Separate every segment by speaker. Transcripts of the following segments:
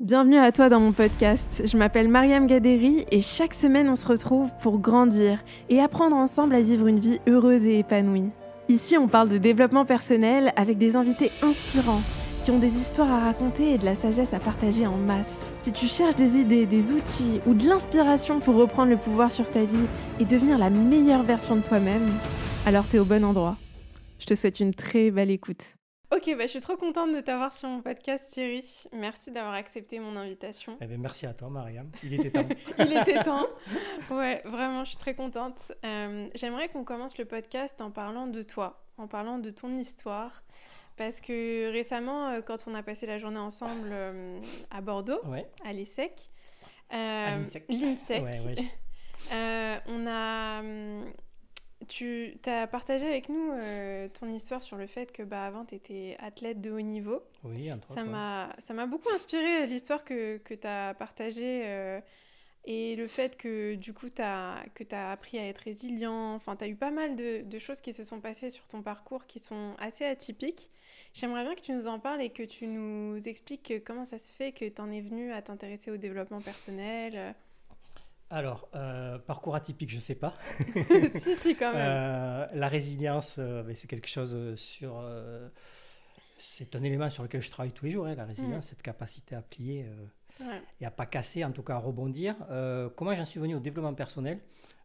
Speaker 1: Bienvenue à toi dans mon podcast. Je m'appelle Mariam Gaderi et chaque semaine on se retrouve pour grandir et apprendre ensemble à vivre une vie heureuse et épanouie. Ici on parle de développement personnel avec des invités inspirants qui ont des histoires à raconter et de la sagesse à partager en masse. Si tu cherches des idées, des outils ou de l'inspiration pour reprendre le pouvoir sur ta vie et devenir la meilleure version de toi-même, alors t'es au bon endroit. Je te souhaite une très belle écoute. Ok, bah, je suis trop contente de t'avoir sur mon podcast, Thierry. Merci d'avoir accepté mon invitation. Eh
Speaker 2: ben, merci à toi, Mariam. Il était temps.
Speaker 1: Il était temps. Ouais, vraiment, je suis très contente. Euh, j'aimerais qu'on commence le podcast en parlant de toi, en parlant de ton histoire. Parce que récemment, euh, quand on a passé la journée ensemble euh, à Bordeaux, à l'ESSEC, euh, l'INSEC, on a hum, tu as partagé avec nous euh, ton histoire sur le fait que bah, avant, tu étais athlète de haut niveau. Oui, un ça m'a Ça m'a beaucoup inspiré euh, l'histoire que, tu as partagée euh, et le fait que du coup, tu as, appris à être résilient. Enfin, tu as eu pas mal de, de, choses qui se sont passées sur ton parcours qui sont assez atypiques. J'aimerais bien que tu nous en parles et que tu nous expliques comment ça se fait que tu en es venu à t'intéresser au développement personnel
Speaker 2: alors, euh, parcours atypique, je ne sais pas. si, si, quand même. Euh, la résilience, euh, c'est quelque chose sur. c'est un élément sur lequel je travaille tous les jours, hein, la résilience, mm. cette capacité à plier et à pas casser, en tout cas à rebondir. comment j'en suis venu au développement personnel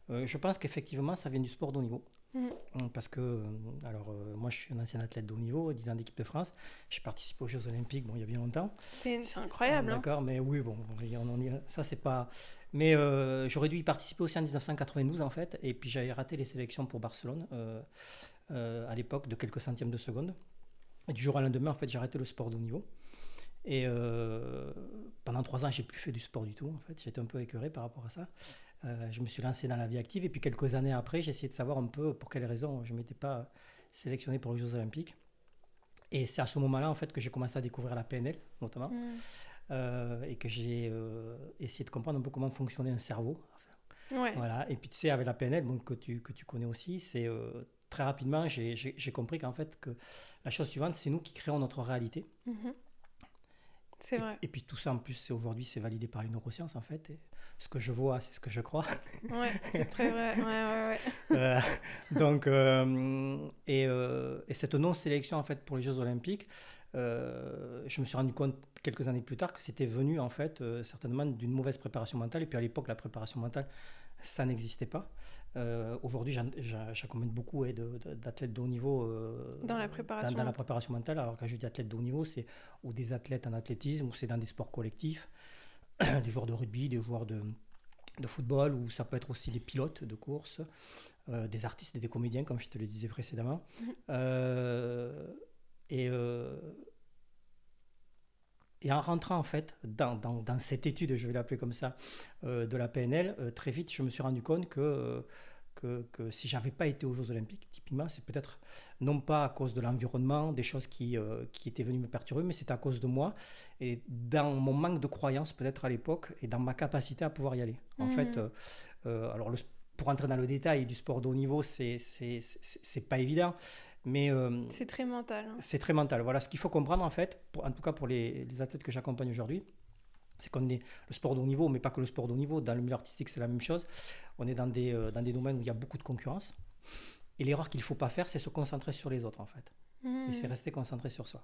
Speaker 2: Je pense qu'effectivement, ça vient du sport de haut niveau. Mm. Mm, parce que, alors, moi je suis un ancien athlète de haut niveau, 10 ans d'équipe de France. J'ai participé aux Jeux Olympiques, bon, il y a bien longtemps.
Speaker 1: C'est incroyable. Hein. D'accord,
Speaker 2: mais oui, bon, on, ça c'est pas. Mais euh, j'aurais dû y participer aussi en 1992, en fait. Et puis j'avais raté les sélections pour Barcelone euh, euh, à l'époque de quelques centièmes de seconde. Et du jour au lendemain, en fait, j'ai arrêté le sport de haut niveau. Et pendant trois ans, j'ai plus fait du sport du tout. En fait, j'étais un peu écœuré par rapport à ça. je me suis lancé dans la vie active. Et puis quelques années après, j'ai essayé de savoir un peu pour quelles raisons je ne m'étais pas sélectionné pour les Jeux Olympiques. Et c'est à ce moment-là, en fait, que j'ai commencé à découvrir la PNL, notamment. Mmh. Euh, et que j'ai euh, essayé de comprendre un peu comment fonctionnait un cerveau. voilà. Et puis tu sais, avec la PNL que, tu, que tu connais aussi, c'est euh, très rapidement, j'ai compris qu'en fait, que la chose suivante, c'est nous qui créons notre réalité. Mm-hmm. C'est vrai. Et, puis tout ça, en plus, aujourd'hui, c'est validé par les neurosciences, en fait. Et ce que je vois, c'est ce que je crois. Ouais, c'est
Speaker 1: très vrai. Ouais, ouais, ouais.
Speaker 2: donc, et, et, cette non-sélection, en fait, pour les Jeux Olympiques, euh, je me suis rendu compte quelques années plus tard que c'était venu en fait euh, certainement d'une mauvaise préparation mentale. Et puis à l'époque, la préparation mentale, ça n'existait pas. Euh, aujourd'hui, j'accompagne beaucoup d'athlètes de, haut niveau dans, la préparation mentale. Alors quand je dis athlète de haut niveau, c'est ou des athlètes en athlétisme, ou c'est dans des sports collectifs, des joueurs de rugby, des joueurs de, de football, ou ça peut être aussi des pilotes de course, des artistes et des comédiens, comme je te le disais précédemment. Mmh. Et, euh, et en rentrant en fait dans, cette étude, je vais l'appeler comme ça, euh, de la PNL, euh, très vite je me suis rendu compte que, que, que si j'avais pas été aux Jeux Olympiques, typiquement, c'est peut-être non pas à cause de l'environnement, des choses qui, qui étaient venues me perturber, mais c'est à cause de moi et dans mon manque de croyance peut-être à l'époque et dans ma capacité à pouvoir y aller. En mmh. fait, alors le pour entrer dans le détail du sport de haut niveau, c'est pas évident. Mais euh, c'est
Speaker 1: très mental. Hein. C'est
Speaker 2: très mental. Voilà, ce qu'il faut comprendre en fait, en tout cas pour les, athlètes que j'accompagne aujourd'hui, c'est qu'on est le sport de haut niveau, mais pas que le sport de haut niveau. Dans le milieu artistique, c'est la même chose. On est dans des, euh, dans des domaines où il y a beaucoup de concurrence. Et l'erreur qu'il ne faut pas faire, c'est se concentrer sur les autres en fait.
Speaker 1: Mmh. c'est rester
Speaker 2: concentré sur soi.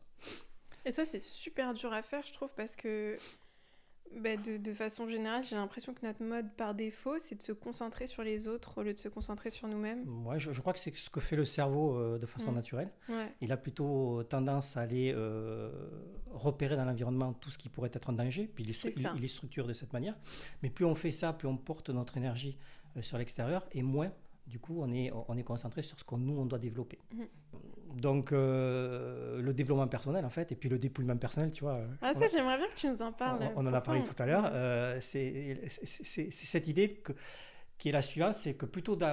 Speaker 1: Et ça, c'est super dur à faire, je trouve, parce que bah, de, de, façon générale, j'ai l'impression que notre mode par défaut, c'est de se concentrer sur les autres au lieu de se concentrer sur nous-mêmes.
Speaker 2: je, crois que c'est ce que fait le cerveau euh, de façon mm. naturelle. Il a plutôt euh, tendance à aller euh, repérer dans l'environnement tout ce qui pourrait être en danger, puis il, il, il les structure de cette manière. Mais plus on fait ça, plus on porte notre énergie sur l'extérieur et moins du coup, on est, on est concentré sur ce qu'on nous, on doit développer. Mmh. Donc, euh, le développement personnel, en fait, et puis le dépouillement personnel, tu vois. Euh, ah, ça,
Speaker 1: j'aimerais bien que tu nous en parles. On, en a parlé tout à l'heure.
Speaker 2: Mmh. Euh, c'est cette idée que qui est la suivante, c'est que plutôt de,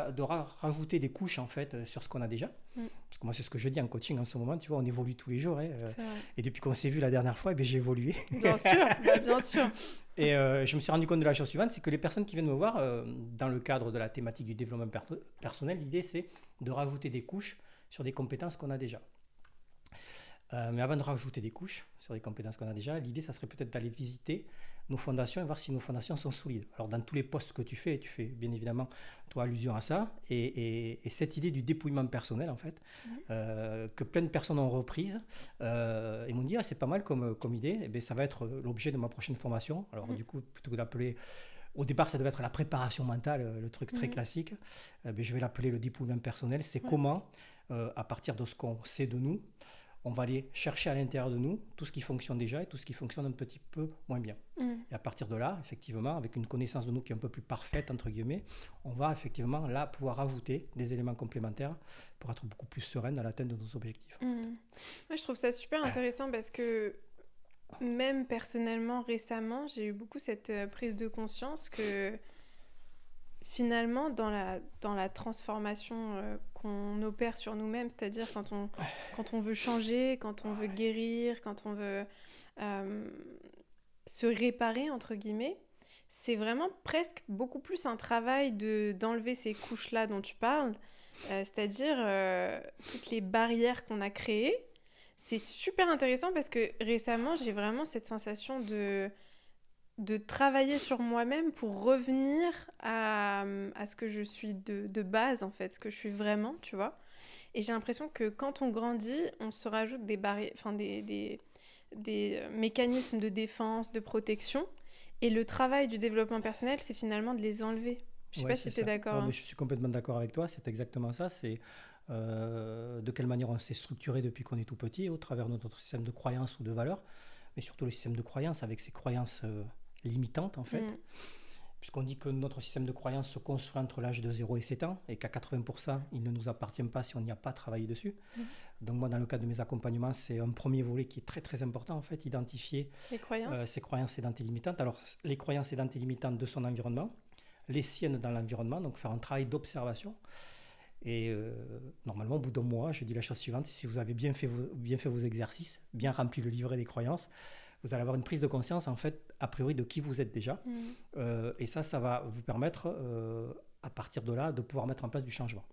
Speaker 2: rajouter des couches en fait euh, sur ce qu'on a déjà, mm. parce que moi c'est ce que je dis en coaching en ce moment, tu vois, on évolue tous les jours, hein, euh, et depuis qu'on s'est vu la dernière fois, eh ben, j'ai évolué. Bien sûr,
Speaker 1: bah, bien sûr.
Speaker 2: Et euh, je me suis rendu compte de la chose suivante, c'est que les personnes qui viennent me voir dans le cadre de la thématique du développement personnel, l'idée c'est de rajouter des couches sur des compétences qu'on a déjà. mais avant de rajouter des couches sur des compétences qu'on a déjà, l'idée ça serait peut-être d'aller visiter nos fondations et voir si nos fondations sont solides. Alors dans tous les postes que tu fais, tu fais bien évidemment toi allusion à ça, et, cette idée du dépouillement personnel en fait, mhm. euh, que plein de personnes ont reprise, euh, et m'ont dit ah, c'est pas mal comme, comme idée, et eh ça va être l'objet de ma prochaine formation. Alors mhm. du coup, plutôt que d'appeler... Au départ, ça devait être la préparation mentale, euh, le truc très mhm. classique. Eh je vais l'appeler le dépouillement personnel. C'est comment, euh, à partir de ce qu'on sait de nous, on va aller chercher à l'intérieur de nous tout ce qui fonctionne déjà et tout ce qui fonctionne un petit peu moins bien. Mm. Et à partir de là, effectivement, avec une connaissance de nous qui est un peu plus parfaite, entre guillemets, on va effectivement là pouvoir ajouter des éléments complémentaires pour être beaucoup plus sereine dans l'atteinte de nos objectifs.
Speaker 1: Mm. je trouve ça super intéressant parce que même personnellement, récemment, j'ai eu beaucoup cette euh, prise de conscience que finalement, dans la, dans la transformation euh, qu'on opère sur nous-mêmes, c'est-à-dire quand on, quand on veut changer, quand on veut guérir, quand on veut euh, se réparer, entre guillemets, c'est vraiment presque beaucoup plus un travail de d'enlever ces couches-là dont tu parles, euh, c'est-à-dire toutes les barrières qu'on a créées. C'est super intéressant parce que récemment, j'ai vraiment cette sensation de de travailler sur moi-même pour revenir à, ce que je suis de, base, en fait, ce que je suis vraiment, tu vois. Et j'ai l'impression que quand on grandit, on se rajoute des, des, des, euh, mécanismes de défense, de protection. Et le travail du développement personnel, c'est finalement de les enlever. Je sais pas si tu es d'accord. Hein. Je
Speaker 2: suis complètement d'accord avec toi, c'est exactement ça. C'est euh, de quelle manière on s'est structuré depuis qu'on est tout petit, au travers de notre système de croyances ou de valeurs, mais surtout le système de croyances avec ses croyances. Euh, limitante en fait. Mm. Puisqu'on dit que notre système de croyance se construit entre l'âge de 0 et 7 ans et qu'à 80%, il ne nous appartient pas si on n'y a pas travaillé dessus. Mm. Donc moi, dans le cadre de mes accompagnements, c'est un premier volet qui est très très important en fait, identifier croyances, ses croyances aidantes euh, et limitantes. Alors les croyances aidantes limitantes de son environnement, les siennes dans l'environnement, donc faire un travail d'observation. Et euh, normalement, au bout d'un mois, je dis la chose suivante si vous avez bien fait, vos, bien fait vos exercices, bien rempli le livret des croyances, vous allez avoir une prise de conscience, en fait, a priori, de qui vous êtes déjà. Mm. Euh, et ça, ça va vous permettre, euh, à partir de là, de pouvoir mettre en place du changement.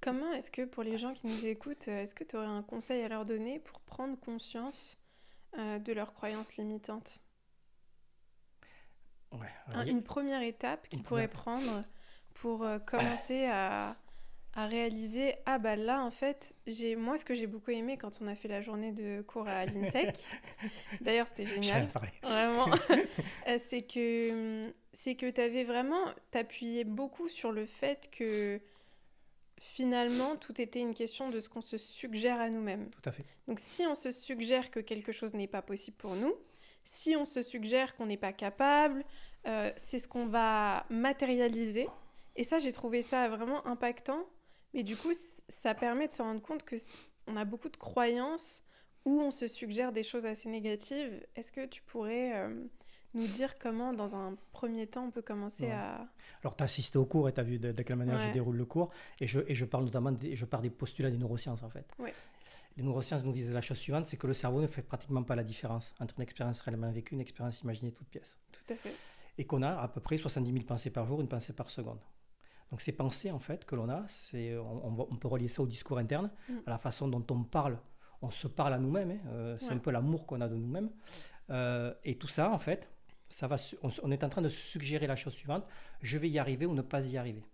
Speaker 1: Comment est-ce que, pour les gens qui nous écoutent, euh, est-ce que tu aurais un conseil à leur donner pour prendre conscience de leurs croyances limitantes ouais, Une première étape qu'ils pourraient prendre pour commencer à à réaliser ah bah là en fait j'ai moi ce que j'ai beaucoup aimé quand on a fait la journée de cours à l'INSEC d'ailleurs c'était génial vraiment euh, c'est que c'est que tu avais vraiment t'appuyais beaucoup sur le fait que finalement tout était une question de ce qu'on se suggère à nous-mêmes tout à fait donc si on se suggère que quelque chose n'est pas possible pour nous si on se suggère qu'on n'est pas capable euh, c'est ce qu'on va matérialiser et ça j'ai trouvé ça vraiment impactant mais du coup, ça permet de se rendre compte que on a beaucoup de croyances où on se suggère des choses assez négatives. Est-ce que tu pourrais euh, nous dire comment, dans un premier temps, on peut commencer à...
Speaker 2: Alors, tu as assisté au cours et tu as vu de, quelle manière je déroule le cours. Et je, parle notamment des, je parle des postulats des neurosciences, en fait. Les neurosciences nous disent la chose suivante, c'est que le cerveau ne fait pratiquement pas la différence entre une expérience réellement vécue et une expérience imaginée toute pièce. Tout à fait. Et qu'on a à peu près 70 000 pensées par jour, une pensée par seconde. Donc ces pensées, en fait, que l'on a, c'est, on, peut relier ça au discours interne, mm. à la façon dont on parle. On se parle à nous-mêmes, hein, euh, c'est un peu l'amour qu'on a de nous-mêmes. Euh, et tout ça, en fait, ça va, on, est en train de se suggérer la chose suivante, je vais y arriver ou ne pas y arriver.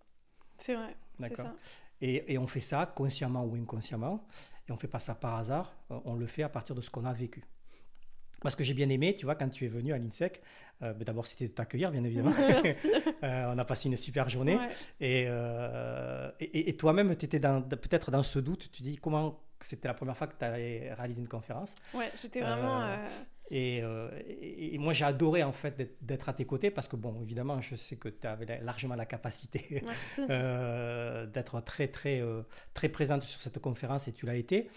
Speaker 1: C'est vrai. D'accord.
Speaker 2: Et, et on fait ça consciemment ou inconsciemment, et on ne fait pas ça par hasard, euh, on le fait à partir de ce qu'on a vécu. Moi, ce que j'ai bien aimé, tu vois, quand tu es venu à l'INSEC, euh, bah, d'abord, c'était de t'accueillir, bien évidemment. Euh, on a passé une super journée. Euh, et, et, toi-même, tu étais peut-être dans ce doute. Tu dis comment c'était la première fois que tu allais réaliser une conférence. Ouais, j'étais vraiment. Et, et, moi, j'ai adoré en fait d'être à tes côtés parce que, bon, évidemment, je sais que tu avais largement la capacité d'être très, très, très présente sur cette conférence et tu l'as été.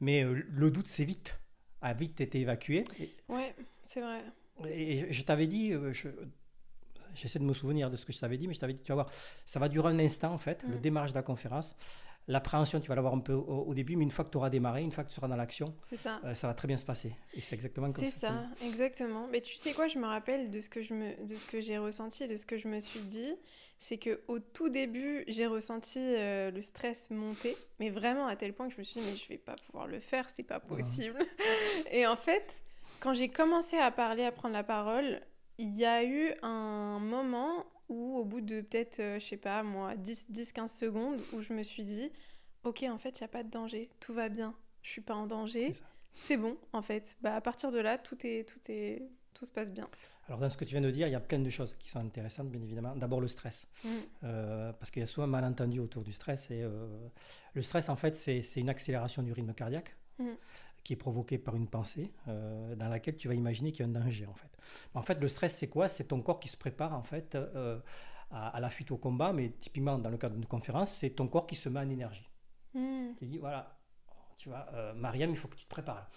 Speaker 2: Mais le doute, c'est vite a vite été évacué.
Speaker 1: Ouais, c'est vrai. Et je
Speaker 2: t'avais dit, euh, j'essaie de me souvenir de ce que je t'avais dit, mais je t'avais dit, tu vas voir, ça va durer un instant en fait, le mm. démarrage de la conférence. L'appréhension, tu vas l'avoir un peu au, début, mais une fois que tu auras démarré, une fois que tu seras dans l'action, ça. Euh, ça va très bien se passer. Et c'est exactement comme ça. C'est ça,
Speaker 1: exactement. Mais tu sais quoi, je me rappelle de ce que je me, de ce que j'ai ressenti, de ce que je me suis dit c'est que au tout début, j'ai ressenti euh, le stress monter, mais vraiment à tel point que je me suis dit mais je vais pas pouvoir le faire, c'est pas possible. Et en fait, quand j'ai commencé à parler, à prendre la parole, il y a eu un moment où au bout de peut-être euh, je sais pas moi 10 15 secondes où je me suis dit OK, en fait, il y a pas de danger, tout va bien, je suis pas en danger. C'est bon en fait. Bah à partir de là, tout est tout est tout se passe bien.
Speaker 2: Alors, dans ce que tu viens de dire, il y a plein de choses qui sont intéressantes, bien évidemment. D'abord, le stress. Mm. Euh, parce qu'il y a souvent un malentendu autour du stress. Et, euh, le stress, en fait, c'est une accélération du rythme cardiaque. Mm. qui est provoquée par une pensée euh, dans laquelle tu vas imaginer qu'il y a un danger en fait. En fait, le stress c'est quoi C'est ton corps qui se prépare en fait à, la fuite au combat, mais typiquement dans le cadre d'une conférence, c'est ton corps qui se met en énergie. Tu mm. Tu dis voilà, tu vois, Mariam, il faut que tu te prépares.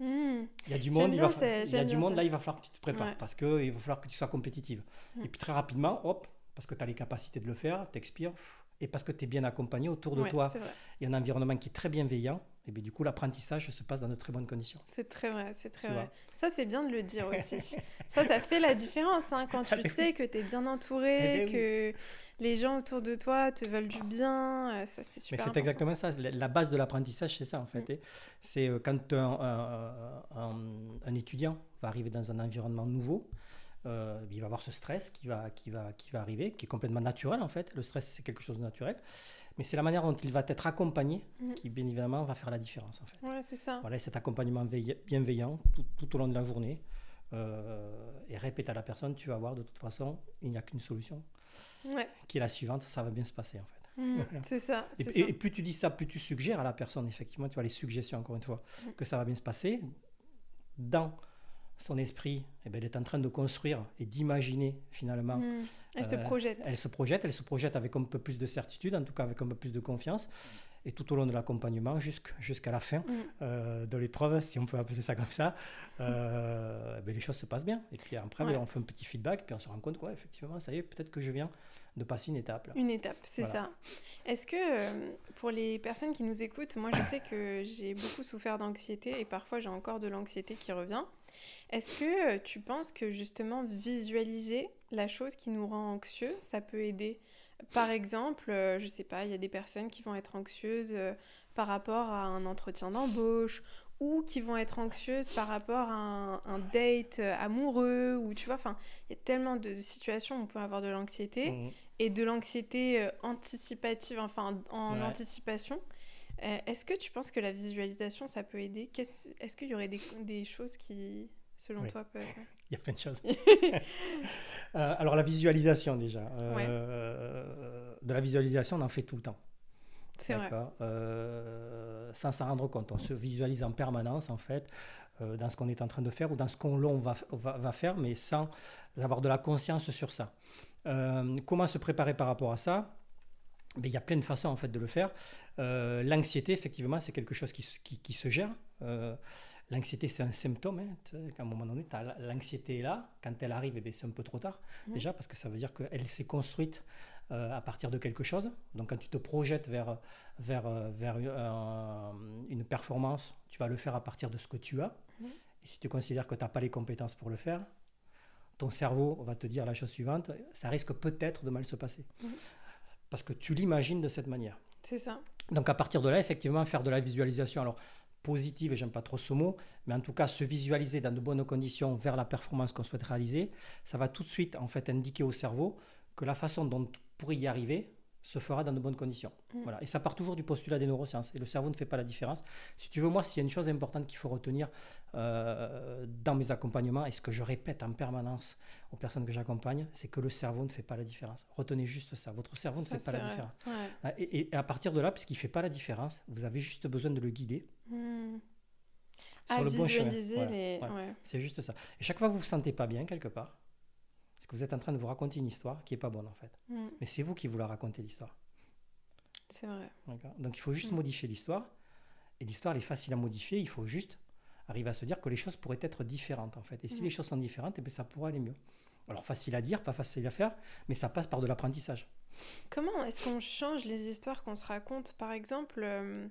Speaker 2: Il y a du monde, il va, il du monde là, il va falloir que tu te prépares parce parce qu'il va falloir que tu sois compétitive. Et puis très rapidement, hop, parce que tu as les capacités de le faire, tu expires et parce que tu es bien accompagné autour de toi. Il y a un environnement qui est très bienveillant. Et ben, du coup, l'apprentissage se passe dans de très bonnes conditions.
Speaker 1: C'est très vrai, c'est très vrai. Ça, c'est bien de le dire aussi. ça, ça fait la différence hein, quand ah tu ben sais que tu es bien entouré, eh ben que les gens autour de toi te veulent du bien. Euh, ça, c'est super. Mais c'est exactement
Speaker 2: ça. La base de l'apprentissage, c'est ça, en fait. Mm. C'est euh, quand un, étudiant va arriver dans un environnement nouveau, euh, il va avoir ce stress qui va, qui, va, qui va arriver, qui est complètement naturel, en fait. Le stress, c'est quelque chose de naturel. Mais c'est la manière dont il va être accompagné mm. qui, bien évidemment, va faire la différence. En
Speaker 1: fait. Ouais, c'est ça. Voilà,
Speaker 2: cet accompagnement bienveillant tout, tout au long de la journée. Euh, et répète à la personne, tu vas voir, de toute façon, il n'y a qu'une solution, qui est la suivante, ça va bien se passer en fait. Mmh,
Speaker 1: c'est ça, et,
Speaker 2: plus tu dis ça, plus tu suggères à la personne, effectivement, tu vois, les suggestions, encore une fois, mmh. que ça va bien se passer. Dans son esprit, Et eh ben, elle est en train de construire et d'imaginer finalement. Mmh. Elle se euh, projette. Elle se projette, elle se projette avec un peu plus de certitude, en tout cas avec un peu plus de confiance et tout au long de l'accompagnement jusqu'à la fin mm. euh, de l'épreuve, si on peut appeler ça comme ça, euh, ben, les choses se passent bien. Et puis après, ben, on fait un petit feedback, puis on se rend compte, quoi, effectivement, ça y est, peut-être que je viens de passer une étape. Là. Une étape, c'est ça.
Speaker 1: Est-ce que euh, pour les personnes qui nous écoutent, moi je sais que j'ai beaucoup souffert d'anxiété et parfois j'ai encore de l'anxiété qui revient. Est-ce que tu penses que justement visualiser la chose qui nous rend anxieux, ça peut aider par exemple, euh, je sais pas, il y a des personnes qui vont être anxieuses euh, par rapport à un entretien d'embauche ou qui vont être anxieuses par rapport à un, date euh, amoureux ou tu vois, enfin, il y a tellement de situations où on peut avoir de l'anxiété mmh et de l'anxiété anticipative, enfin en anticipation. Est-ce que tu penses que la visualisation, ça peut aider Est-ce qu'il y aurait des, choses qui, selon toi, peuvent il y a plein de choses.
Speaker 2: Euh, alors la visualisation déjà. Euh, de la visualisation, on en fait tout le temps. C'est vrai. Euh, sans s'en rendre compte. On se visualise en permanence, en fait, dans ce qu'on est en train de faire ou dans ce qu'on va, va, faire, mais sans avoir de la conscience sur ça. comment se préparer par rapport à ça mais ben, il y a plein de façons en fait de le faire. L'anxiété, effectivement, c'est quelque chose qui, se gère l'anxiété, c'est un symptôme. Hein, à un moment donné, l'anxiété est là. Quand elle arrive, eh c'est un peu trop tard, déjà, parce que ça veut dire qu'elle s'est construite euh, à partir de quelque chose. Donc, quand tu te projettes vers, vers, euh, euh, une performance, tu vas le faire à partir de ce que tu as. Et si tu considères que tu n'as pas les compétences pour le faire, ton cerveau va te dire la chose suivante ça risque peut-être de mal se passer. Parce que tu l'imagines de cette manière. C'est ça. Donc à partir de là, effectivement, faire de la visualisation. Alors positive, j'aime pas trop ce mot, mais en tout cas se visualiser dans de bonnes conditions vers la performance qu'on souhaite réaliser, ça va tout de suite en fait indiquer au cerveau que la façon dont pour y arriver, se fera dans de bonnes conditions. Mm. Voilà. Et ça part toujours du postulat des neurosciences. Et le cerveau ne fait pas la différence. Si tu veux, moi, s'il y a une chose importante qu'il faut retenir euh, dans mes accompagnements, et ce que je répète en permanence aux personnes que j'accompagne, c'est que le cerveau ne fait pas la différence. Retenez juste ça. Votre cerveau ne fait pas la différence. Et, à partir de là, puisqu'il ne fait pas la différence, vous avez juste besoin de le guider.
Speaker 1: Mm. Sur le bon chemin.
Speaker 2: C'est juste ça. Et chaque fois que vous vous sentez pas bien quelque part, parce que vous êtes en train de vous raconter une histoire qui n'est pas bonne en fait. Mm. Mais c'est vous qui voulez raconter l'histoire. C'est vrai. Donc il faut juste mm. modifier l'histoire. Et l'histoire, elle est facile à modifier. Il faut juste arriver à se dire que les choses pourraient être différentes en fait. Et si mm. les choses sont différentes, et eh ben, ça pourrait aller mieux. Alors facile à dire, pas facile à faire, mais ça passe par de l'apprentissage.
Speaker 1: Comment est-ce qu'on change les histoires qu'on se raconte Par exemple, euh,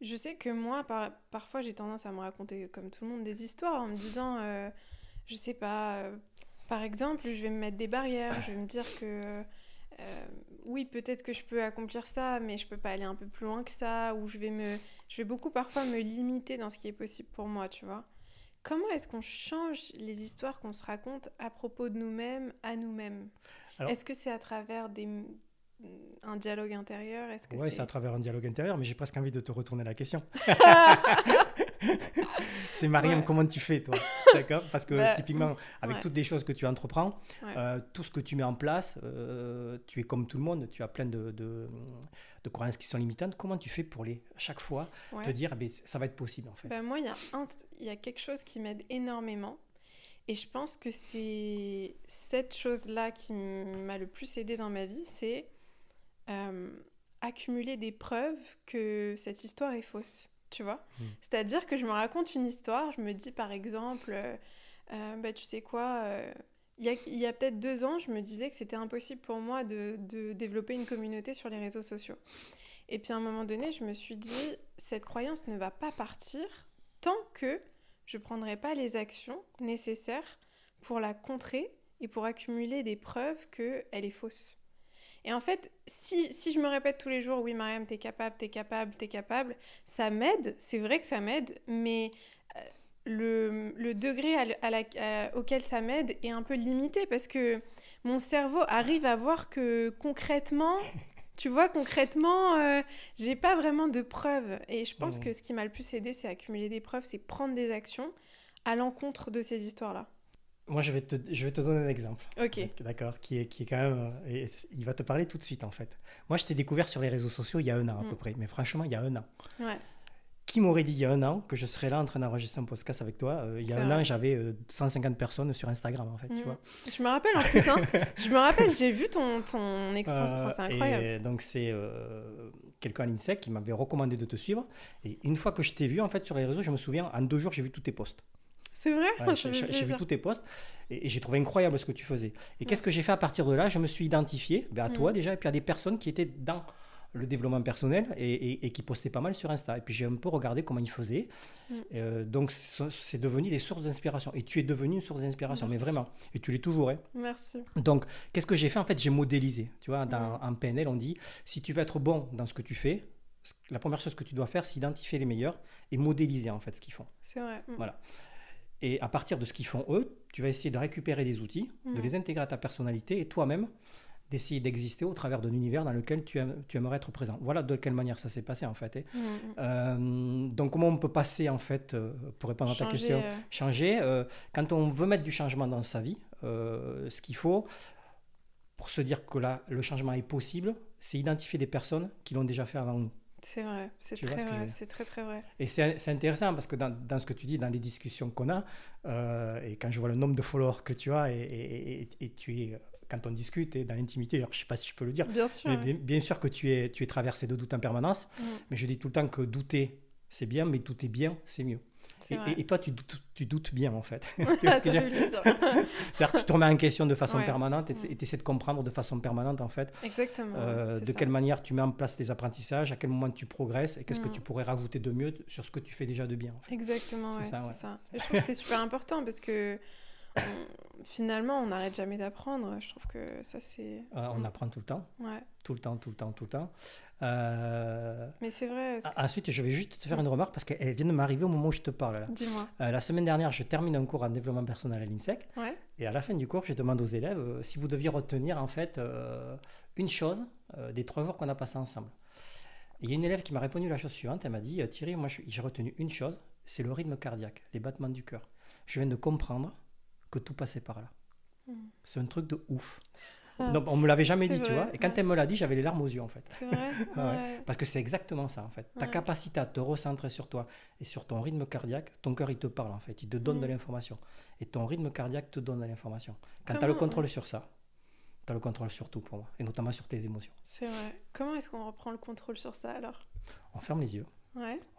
Speaker 1: je sais que moi, parfois j'ai tendance à me raconter comme tout le monde des histoires en me disant, je euh, je sais pas... Euh, par exemple, je vais me mettre des barrières, je vais me dire que euh, oui, peut-être que je peux accomplir ça, mais je peux pas aller un peu plus loin que ça, ou je vais, me, je vais beaucoup parfois me limiter dans ce qui est possible pour moi, tu vois. Comment est-ce qu'on change les histoires qu'on se raconte à propos de nous-mêmes à nous-mêmes Est-ce que c'est à travers des, un dialogue intérieur Oui, c'est à
Speaker 2: travers un dialogue intérieur, mais j'ai presque envie de te retourner la question. c'est Mariam, comment tu fais, toi D'accord Parce que bah, typiquement, mm, avec toutes les choses que tu entreprends, euh, tout ce que tu mets en place, euh, tu es comme tout le monde, tu as plein de, de, croyances qui sont limitantes. Comment tu fais pour les, chaque fois, te dire, eh ben, ça va être possible, en
Speaker 1: fait bah, Moi, il y, a quelque chose qui m'aide énormément. Et je pense que c'est cette chose-là qui m'a le plus aidé dans ma vie, c'est euh, accumuler des preuves que cette histoire est fausse tu vois. Mm. C'est-à-dire que je me raconte une histoire, je me dis par exemple, euh, euh, bah, tu sais quoi, euh, il y a, peut-être deux ans, je me disais que c'était impossible pour moi de, de, développer une communauté sur les réseaux sociaux. Et puis à un moment donné, je me suis dit, cette croyance ne va pas partir tant que je ne prendrai pas les actions nécessaires pour la contrer et pour accumuler des preuves qu'elle est fausse. Et en fait, si, je me répète tous les jours, oui Mariam, t'es capable, t'es capable, t'es capable, ça m'aide, c'est vrai que ça m'aide, mais euh, le, degré à, auquel ça m'aide est un peu limité parce que mon cerveau arrive à voir que concrètement, tu vois, concrètement, euh, j'ai pas vraiment de preuves. Et je pense mmh. que ce qui m'a le plus aidé, c'est accumuler des preuves, c'est prendre des actions à l'encontre de ces histoires-là.
Speaker 2: Moi, je vais, te, je vais te donner un exemple. Ok. D'accord, qui est, qui est quand même. Euh, il va te parler tout de suite, en fait. Moi, je t'ai découvert sur les réseaux sociaux il y a un an, à mm. peu près. Mais franchement, il y a un an. Ouais. Qui m'aurait dit il y a un an que je serais là en train d'enregistrer un podcast avec toi euh, Il y a un an, j'avais 150 euh, personnes sur Instagram, en fait. Tu mm. vois
Speaker 1: je me rappelle, en plus. Hein. je me rappelle, j'ai vu ton, ton expérience. c'est incroyable.
Speaker 2: donc, c'est quelqu'un à l'INSEC qui m'avait recommandé de te suivre. Et une fois que je t'ai vu, en fait, sur les réseaux, je me souviens, en deux jours, j'ai vu tous tes posts.
Speaker 1: C'est vrai oh, J'ai vu tous
Speaker 2: tes posts et, j'ai trouvé incroyable ce que tu faisais. Et qu'est-ce que j'ai fait à partir de là Je me suis identifié ben, à mm. toi déjà et puis à des personnes qui étaient dans le développement personnel et, qui postaient pas mal sur Insta. Et puis j'ai un peu regardé comment ils faisaient. Mm. Euh, donc c'est devenu des sources d'inspiration. Et tu es devenu une source d'inspiration, mais vraiment. Et tu l'es toujours. Hein. Merci. Donc qu'est-ce que j'ai fait En fait, j'ai modélisé. Tu vois, dans, en PNL, on dit si tu veux être bon dans ce que tu fais, la première chose que tu dois faire, c'est identifier les meilleurs et modéliser en fait ce qu'ils font.
Speaker 1: C'est vrai. Mm. Voilà.
Speaker 2: Et à partir de ce qu'ils font eux, tu vas essayer de récupérer des outils, de mm. les intégrer à ta personnalité et toi-même d'essayer d'exister au travers d'un univers dans lequel tu, aimes, tu, aimerais être présent. Voilà de quelle manière ça s'est passé en fait. Hein. Mm, mm. Euh, donc comment on peut passer en fait, euh, pour répondre à ta question, euh. changer, quand on veut mettre du changement dans sa vie, ce qu'il faut pour se dire que là, le changement est possible, c'est identifier des personnes qui l'ont déjà fait avant nous.
Speaker 1: C'est vrai, c'est très, très très vrai.
Speaker 2: Et c'est intéressant parce que dans, dans, ce que tu dis, dans les discussions qu'on a, euh, et quand je vois le nombre de followers que tu as, et, et, et, et tu es, quand on discute, et dans l'intimité, je ne sais pas si je peux le dire, bien sûr, bien, sûr que tu es, tu es traversé de doutes en permanence, mm. mais je dis tout le temps que douter, c'est bien, mais douter bien, c'est mieux. Et, toi, tu doutes, bien, en fait. Ah, C'est-à-dire que tu te remets en question de façon permanente mm. et tu essaies de comprendre de façon permanente, en fait, Exactement, euh, de quelle manière tu mets en place tes apprentissages, à quel moment tu progresses et qu'est-ce que mm. tu pourrais rajouter de mieux sur ce que tu fais déjà de bien.
Speaker 1: Exactement, c'est ouais, ça, ça, je trouve que c'est super important parce que finalement, on n'arrête jamais d'apprendre. Je trouve que ça, c'est.
Speaker 2: Ah, on mm. apprend tout le temps. Ouais. Tout le temps, tout le temps, tout le temps. Euh, Mais c'est vrai. Ah, ensuite, je vais juste te faire mm. une remarque parce qu'elle vient de m'arriver au moment où je te parle. Dis-moi. Euh, la semaine dernière, je termine un cours en développement personnel à l'INSEC. Ouais. Et à la fin du cours, je demande aux élèves euh, si vous deviez retenir en fait une chose des trois jours qu'on a passé ensemble. Il y a une élève qui m'a répondu la chose suivante. Elle m'a dit Thierry, moi j'ai retenu une chose, c'est le rythme cardiaque, les battements du cœur. Je viens de comprendre que tout passait par là. Hmm. C'est un truc de ouf. Non, ah, on me l'avait jamais dit, tu vois. Et quand elle me l'a dit, j'avais les larmes aux yeux, en fait. Parce que c'est exactement ça, en fait. Ta capacité à te recentrer sur toi et sur ton rythme cardiaque, ton cœur, il te parle, en fait. Il te donne de hmm. l'information. Et ton rythme cardiaque te donne de l'information. Quand tu as le contrôle euh, sur ça, tu as le contrôle sur tout pour moi, et notamment sur tes émotions.
Speaker 1: C'est vrai. Comment est-ce qu'on reprend le contrôle sur ça alors
Speaker 2: On ferme les yeux.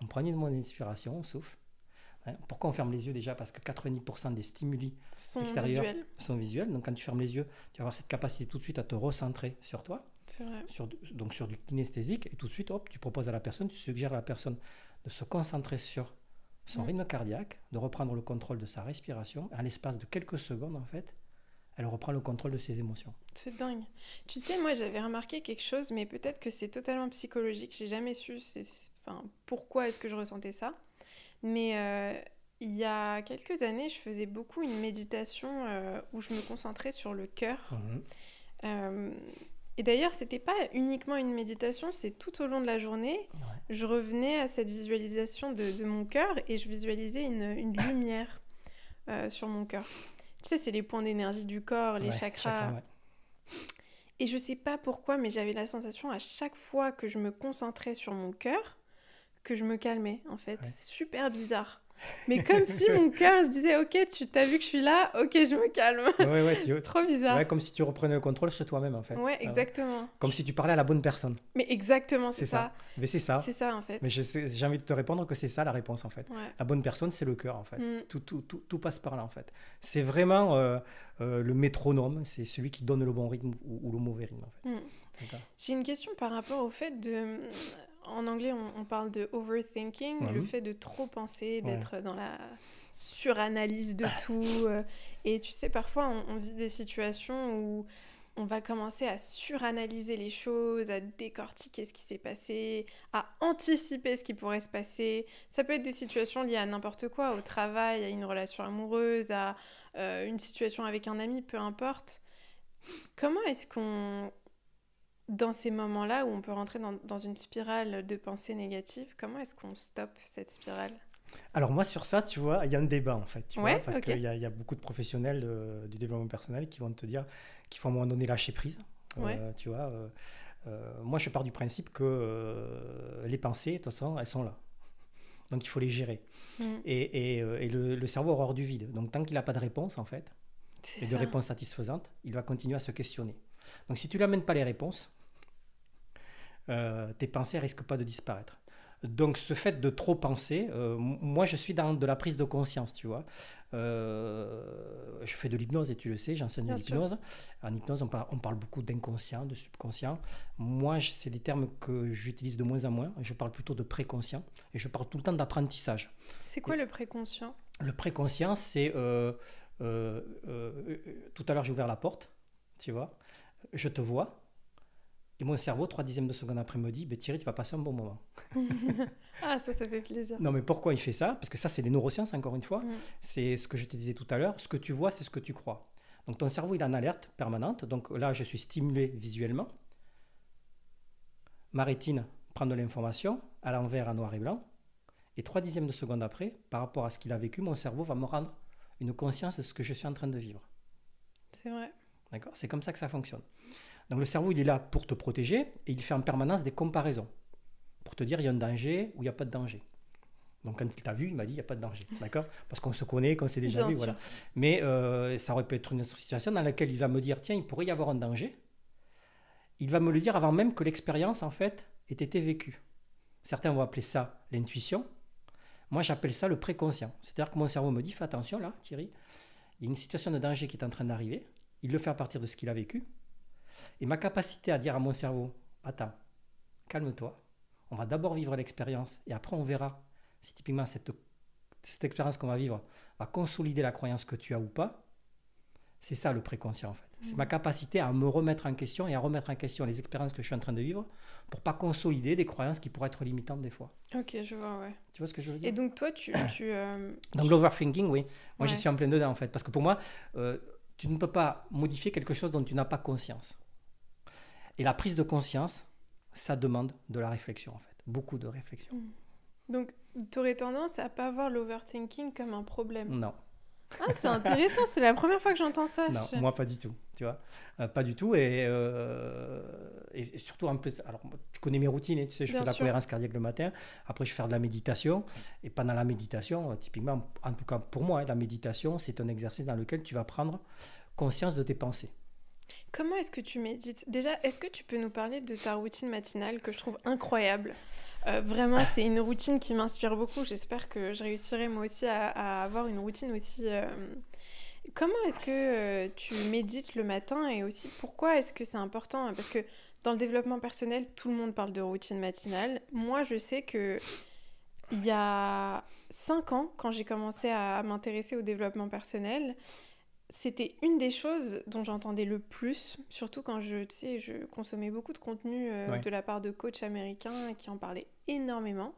Speaker 2: On prend une inspiration, on souffle. Hein, pourquoi on ferme les yeux déjà Parce que 90% des stimuli sont extérieurs sont visuels. Donc quand tu fermes les yeux, tu vas avoir cette capacité tout de suite à te recentrer sur toi, vrai. Sur, donc sur du kinesthésique, et tout de suite, hop, tu proposes à la personne, tu suggères à la personne de se concentrer sur son rythme cardiaque, de reprendre le contrôle de sa respiration. À l'espace de quelques secondes, en fait, elle reprend le contrôle de ses émotions.
Speaker 1: C'est dingue. Tu sais, moi, j'avais remarqué quelque chose, mais peut-être que c'est totalement psychologique. J'ai jamais su enfin, pourquoi est-ce que je ressentais ça. Mais euh, il y a quelques années, je faisais beaucoup une méditation euh, où je me concentrais sur le cœur. Mhm. Euh, et d'ailleurs, ce n'était pas uniquement une méditation, c'est tout au long de la journée, je revenais à cette visualisation de, mon cœur et je visualisais une, lumière sur mon cœur. Tu sais, c'est les points d'énergie du corps, les chakras. Et je sais pas pourquoi, mais j'avais la sensation à chaque fois que je me concentrais sur mon cœur, que je me calmais, en fait. C'est Super bizarre. Mais comme si mon cœur se disait, ok, tu t'as vu que je suis là, ok, je me calme. Ouais,
Speaker 2: ouais, tu... c'est trop bizarre. comme si tu reprenais le contrôle sur toi-même, en fait. Ah ouais,
Speaker 1: exactement.
Speaker 2: comme si tu parlais à la bonne personne.
Speaker 1: Mais exactement, c'est ça. Mais c'est ça. C'est ça, en fait. Mais
Speaker 2: j'ai envie de te répondre que c'est ça la réponse, en fait. La bonne personne, c'est le cœur, en fait. Mm. Tout, tout, tout, passe par là, en fait. C'est vraiment euh, euh, le métronome, c'est celui qui donne le bon rythme ou, le mauvais rythme, en
Speaker 1: fait. Mm. J'ai une question par rapport au fait de en anglais, on, parle de overthinking, ah le fait de trop penser, d'être dans la suranalyse de tout. Euh. et tu sais, parfois, on, vit des situations où on va commencer à suranalyser les choses, à décortiquer ce qui s'est passé, à anticiper ce qui pourrait se passer. Ça peut être des situations liées à n'importe quoi, au travail, à une relation amoureuse, à euh, une situation avec un ami, peu importe. Comment est-ce qu'on dans ces moments-là où on peut rentrer dans, une spirale de pensée négative, comment est-ce qu'on stoppe cette spirale
Speaker 2: alors moi sur ça, tu vois, il y a un débat en fait, parce qu'il y, a beaucoup de professionnels euh, du développement personnel qui vont te dire qu'il faut à un moment donné lâcher prise, euh, tu vois. Euh, moi je pars du principe que les pensées, de toute façon, elles sont là. Donc il faut les gérer. Mm. Et, le, cerveau aura hors du vide. Donc tant qu'il n'a pas de réponse en fait, et de réponse satisfaisante, il va continuer à se questionner. Donc si tu lui amènes pas les réponses, euh, tes pensées risquent pas de disparaître. Donc ce fait de trop penser, euh, moi je suis dans de la prise de conscience, tu vois. Euh, je fais de l'hypnose et tu le sais, j'enseigne l'hypnose. En hypnose, on parle, beaucoup d'inconscient, de subconscient. Moi, c'est des termes que j'utilise de moins en moins. Je parle plutôt de préconscient et je parle tout le temps d'apprentissage.
Speaker 1: C'est quoi le préconscient
Speaker 2: Le préconscient, c'est... tout à l'heure, j'ai ouvert la porte, tu vois. Je te vois. Et mon cerveau, trois dixièmes de seconde après, me dit ben, Thierry, tu vas passer un bon moment.
Speaker 1: ah, ça, ça fait plaisir. Non, mais
Speaker 2: pourquoi il fait ça Parce que ça, c'est les neurosciences, encore une fois. Mm. C'est ce que je te disais tout à l'heure ce que tu vois, c'est ce que tu crois. Donc, ton cerveau, il est en alerte permanente. Donc, là, je suis stimulé visuellement. Ma rétine prend de l'information à l'envers, à noir et blanc. Et trois dixièmes de seconde après, par rapport à ce qu'il a vécu, mon cerveau va me rendre une conscience de ce que je suis en train de vivre. C'est vrai. D'accord C'est comme ça que ça fonctionne. Donc le cerveau, il est là pour te protéger et il fait en permanence des comparaisons pour te dire il y a un danger ou il n'y a pas de danger. Donc quand il t'a vu, il m'a dit il n'y a pas de danger, d'accord Parce qu'on se connaît, qu'on s'est déjà vu, voilà. Mais euh, ça aurait pu être une autre situation dans laquelle il va me dire tiens, il pourrait y avoir un danger. Il va me le dire avant même que l'expérience en fait ait été vécue. Certains vont appeler ça l'intuition. Moi, j'appelle ça le préconscient. C'est-à-dire que mon cerveau me dit fais attention là, Thierry, il y a une situation de danger qui est en train d'arriver. Il le fait à partir de ce qu'il a vécu, et ma capacité à dire à mon cerveau, attends, calme-toi, on va d'abord vivre l'expérience et après on verra si typiquement cette, cette expérience qu'on va vivre va consolider la croyance que tu as ou pas. C'est ça le préconscient en fait. C'est mm. ma capacité à me remettre en question et à remettre en question les expériences que je suis en train de vivre pour pas consolider des croyances qui pourraient être limitantes des fois.
Speaker 1: Ok, je vois, ouais. Tu vois ce que je veux dire Et donc toi, tu... tu euh,
Speaker 2: donc l'overthinking, oui. Moi, je suis en plein dedans en fait. Parce que pour moi, euh, tu ne peux pas modifier quelque chose dont tu n'as pas conscience. Et la prise de conscience, ça demande de la réflexion, en fait, beaucoup de réflexion.
Speaker 1: Mm. Donc, tu aurais tendance à pas voir l'overthinking comme un problème Non. Ah, c'est intéressant, c'est la première fois que j'entends ça. Non, moi pas
Speaker 2: du tout, tu vois. Euh, pas du tout, et, euh, surtout en plus... Alors, tu connais mes routines, tu sais, je fais de la cohérence cardiaque le matin, après, je fais de la méditation, et pendant la méditation, euh, typiquement, en tout cas pour moi, hein, la méditation, c'est un exercice dans lequel tu vas prendre conscience de tes pensées.
Speaker 1: Comment est-ce que tu médites Déjà, est-ce que tu peux nous parler de ta routine matinale que je trouve incroyable euh, Vraiment, c'est une routine qui m'inspire beaucoup. J'espère que je réussirai moi aussi à, avoir une routine aussi. Euh, Comment est-ce que euh, tu médites le matin et aussi pourquoi est-ce que c'est important Parce que dans le développement personnel, tout le monde parle de routine matinale. Moi, je sais que il y a cinq ans, quand j'ai commencé à m'intéresser au développement personnel, c'était une des choses dont j'entendais le plus, surtout quand je, consommais beaucoup de contenu euh, de la part de coachs américains qui en parlaient énormément.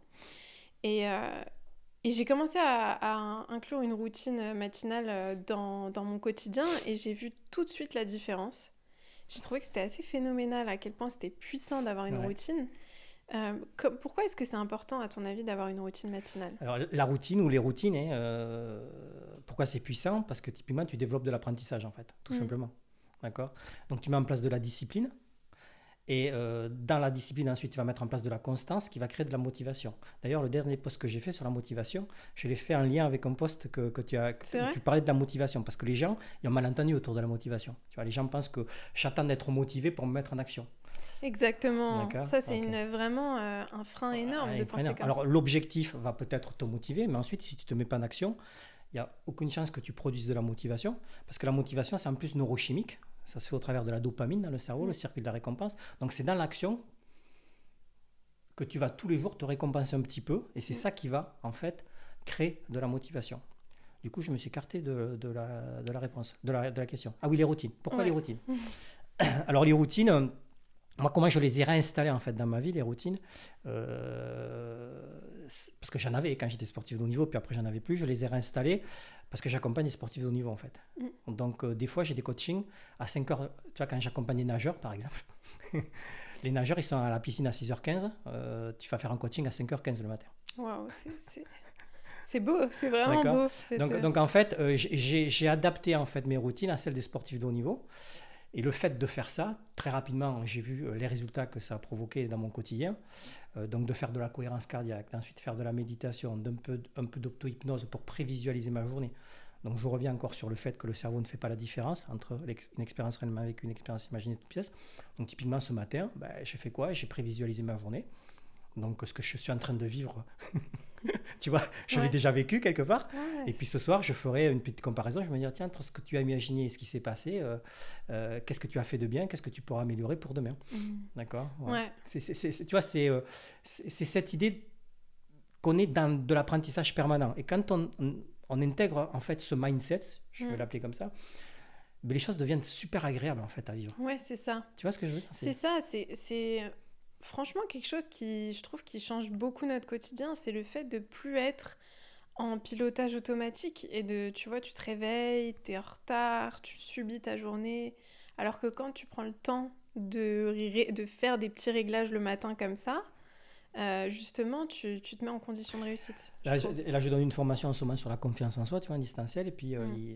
Speaker 1: Et, euh, j'ai commencé à, inclure une routine matinale euh, dans, mon quotidien et j'ai vu tout de suite la différence. J'ai trouvé que c'était assez phénoménal à quel point c'était puissant d'avoir une routine. Euh, pourquoi est-ce que c'est important, à ton avis, d'avoir une routine matinale
Speaker 2: Alors, la routine ou les routines, hein, euh, pourquoi c'est puissant Parce que typiquement, tu développes de l'apprentissage, en fait, tout mmh. simplement. D'accord Donc, tu mets en place de la discipline. Et euh, dans la discipline, ensuite, tu vas mettre en place de la constance qui va créer de la motivation. D'ailleurs, le dernier post que j'ai fait sur la motivation, je l'ai fait en lien avec un post que, tu as. tu parlais de la motivation, parce que les gens, ils ont mal entendu autour de la motivation. Tu vois, les gens pensent que j'attends d'être motivé pour me mettre en action.
Speaker 1: Exactement. Ça, c'est vraiment euh, un frein énorme de penser comme Alors,
Speaker 2: l'objectif va peut-être te motiver, mais ensuite, si tu ne te mets pas en action, il n'y a aucune chance que tu produises de la motivation, parce que la motivation, c'est en plus neurochimique. Ça se fait au travers de la dopamine dans le cerveau, le mm. circuit de la récompense. Donc c'est dans l'action que tu vas tous les jours te récompenser un petit peu. Et c'est mm. ça qui va, en fait, créer de la motivation. Du coup, je me suis écarté de, de, la, réponse, de la, de la, question. Ah oui, les routines. Pourquoi les routines Alors, les routines, moi, comment je les ai réinstallés en fait dans ma vie, les routines euh, Parce que j'en avais quand j'étais sportif de haut niveau, puis après j'en avais plus. Je les ai réinstallés parce que j'accompagne des sportifs de haut niveau en fait. Mm. Donc euh, des fois j'ai des coachings à 5 heures. Tu vois, quand j'accompagne des nageurs par exemple, les nageurs ils sont à la piscine à 6h15. Euh, tu vas faire un coaching à 5h15 le matin.
Speaker 1: Waouh, c'est beau, c'est vraiment beau. Donc, donc, en
Speaker 2: fait, j'ai adapté en fait mes routines à celles des sportifs de haut niveau. Et le fait de faire ça, très rapidement, j'ai vu euh, les résultats que ça a provoqué dans mon quotidien. Euh, donc de faire de la cohérence cardiaque, d'ensuite faire de la méditation, d'un peu, un peu d'opto-hypnose pour prévisualiser ma journée. Donc je reviens encore sur le fait que le cerveau ne fait pas la différence entre une expérience réellement avec une expérience imaginée de pièce. Donc typiquement ce matin, ben, j'ai fait quoi J'ai prévisualisé ma journée. Donc ce que je suis en train de vivre tu vois, je l'ai déjà vécu quelque part. Et puis ce soir, je ferai une petite comparaison. Je me dis tiens, entre ce que tu as imaginé et ce qui s'est passé, euh, euh, qu'est-ce que tu as fait de bien, qu'est-ce que tu pourras améliorer pour demain. Mhm. D'accord ouais. Tu vois, euh, c'est, c'est cette idée qu'on est dans de l'apprentissage permanent. Et quand on, on, intègre en fait ce mindset, je vais mhm. l'appeler comme ça, mais ben, les choses deviennent super agréables en fait à vivre.
Speaker 1: Ouais, c'est ça. Tu
Speaker 2: vois ce que je veux dire C'est ça,
Speaker 1: c'est, c'est franchement, quelque chose qui, je trouve, qui change beaucoup notre quotidien, c'est le fait de plus être en pilotage automatique et de, tu vois, tu te réveilles, tu es en retard, tu subis ta journée. Alors que quand tu prends le temps de, de faire des petits réglages le matin comme ça, euh, justement, tu, te mets en condition de réussite. Là
Speaker 2: je, donne une formation en ce moment sur la confiance en soi, tu vois, en distanciel. Et puis, euh, mm. il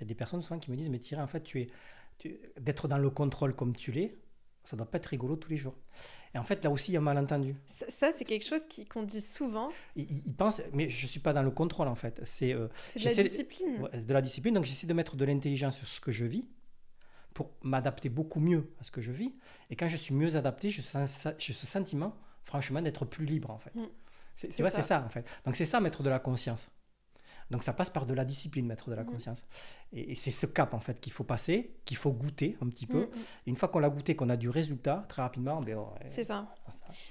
Speaker 2: y, a des personnes souvent qui me disent, mais Thierry, en fait, tu es, d'être dans le contrôle comme tu l'es, ça doit pas être rigolo tous les jours. Et en fait, là aussi, il y a un malentendu.
Speaker 1: Ça, c'est quelque chose qu'on dit souvent.
Speaker 2: Ils, pense, pensent, mais je suis pas dans le contrôle, en fait. C'est euh, de la discipline. Ouais, de la discipline, donc j'essaie de mettre de l'intelligence sur ce que je vis pour m'adapter beaucoup mieux à ce que je vis. Et quand je suis mieux adapté, je sens, j'ai ce sentiment, franchement, d'être plus libre, en fait. Mm. C'est ça, en fait. Donc c'est ça, mettre de la conscience. Donc ça passe par de la discipline, maître de la mm. conscience. Et, c'est ce cap en fait qu'il faut passer, qu'il faut goûter un petit peu. Mm, mm. Une fois qu'on l'a goûté, qu'on a du résultat, très rapidement, ben, c'est
Speaker 1: ça.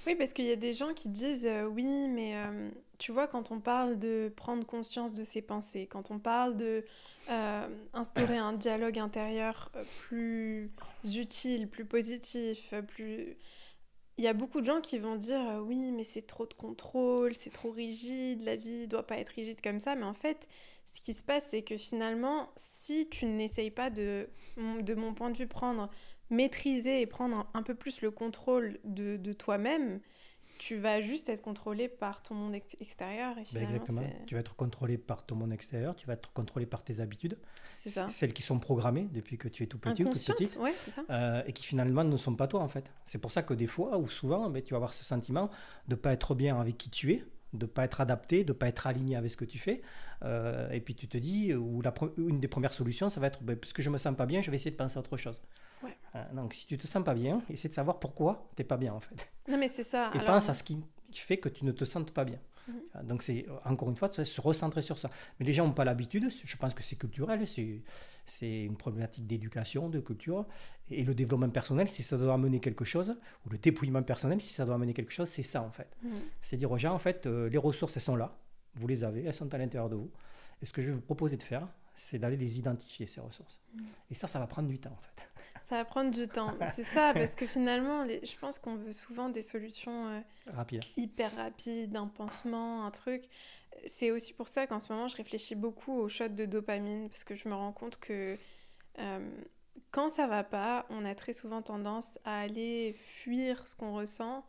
Speaker 1: Oui, parce qu'il y a des gens qui disent euh, oui, mais euh, tu vois, quand on parle de prendre conscience de ses pensées, quand on parle de euh, instaurer un dialogue intérieur plus utile, plus positif, plus il y a beaucoup de gens qui vont dire euh, oui, mais c'est trop de contrôle, c'est trop rigide, la vie doit pas être rigide comme ça. Mais en fait, ce qui se passe, c'est que finalement, si tu n'essayes pas de, de mon point de vue, prendre, maîtriser et prendre un, un peu plus le contrôle de, de toi-même, tu vas juste être contrôlé par ton monde extérieur. Et ben, exactement. Tu vas être
Speaker 2: contrôlé par ton monde extérieur, tu vas être contrôlé par tes habitudes. Celles qui sont programmées depuis que tu es tout petit ou toute petite. ça. Euh, et qui finalement ne sont pas toi en fait. C'est pour ça que des fois ou souvent, mais ben, tu vas avoir ce sentiment de ne pas être bien avec qui tu es de pas être adapté, de pas être aligné avec ce que tu fais. Euh, et puis tu te dis, ou une des premières solutions, ça va être, ben, parce que je me sens pas bien, je vais essayer de penser à autre chose. Hein, donc si tu te sens pas bien, essaie de savoir pourquoi tu t'es pas bien en fait. Non mais c'est ça. Et pense à ce qui, fait que tu ne te sens pas bien. Mhm. Donc c'est encore une fois se recentrer sur ça. Mais les gens n'ont pas l'habitude. Je pense que c'est culturel. C'est une problématique d'éducation, de culture. Et le développement personnel, si ça doit mener quelque chose, ou le dépouillement personnel, si ça doit mener quelque chose, c'est ça en fait. Mhm. C'est dire aux gens en fait, euh, les ressources elles sont là. Vous les avez, elles sont à l'intérieur de vous. Et ce que je vais vous proposer de faire, c'est d'aller les identifier ces ressources. Mhm. Et ça, ça va prendre du temps en fait.
Speaker 1: Ça va prendre du temps. c'est ça, parce que finalement, je pense qu'on veut souvent des solutions euh, hyper rapides, un pansement, un truc. C'est aussi pour ça qu'en ce moment, je réfléchis beaucoup aux shots de dopamine, parce que je me rends compte que euh, quand ça va pas, on a très souvent tendance à aller fuir ce qu'on ressent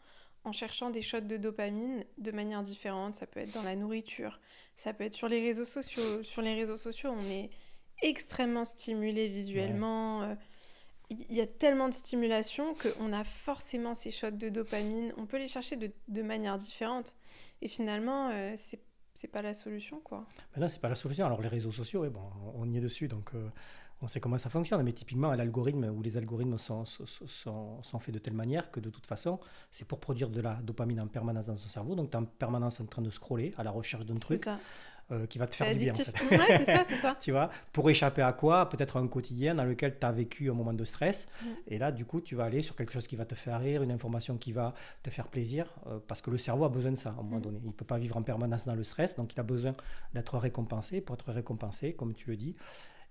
Speaker 1: en cherchant des shots de dopamine de manière différente. Ça peut être dans la nourriture, ça peut être sur les réseaux sociaux. Sur les réseaux sociaux, on est extrêmement stimulé visuellement. Euh, il y a tellement de stimulation qu'on a forcément ces shots de dopamine. On peut les chercher de, manière différente. Et finalement, euh, ce c'est pas la solution, quoi.
Speaker 2: Mais non c'est pas la solution. Alors, les réseaux sociaux, eh on y est dessus, donc euh, on sait comment ça fonctionne. Mais typiquement, l'algorithme ou les algorithmes sont, faits de telle manière que de toute façon, c'est pour produire de la dopamine en permanence dans son cerveau. Donc, tu es en permanence en train de scroller à la recherche d'un truc. Ça. Euh, qui va te faire du bien. tu vois, pour échapper à quoi Peut-être un quotidien dans lequel tu as vécu un moment de stress. Mm. Et là, du coup, tu vas aller sur quelque chose qui va te faire rire, une information qui va te faire plaisir, euh, parce que le cerveau a besoin de ça à un moment mm. donné. Il ne peut pas vivre en permanence dans le stress, donc il a besoin d'être récompensé. Pour être récompensé, comme tu le dis,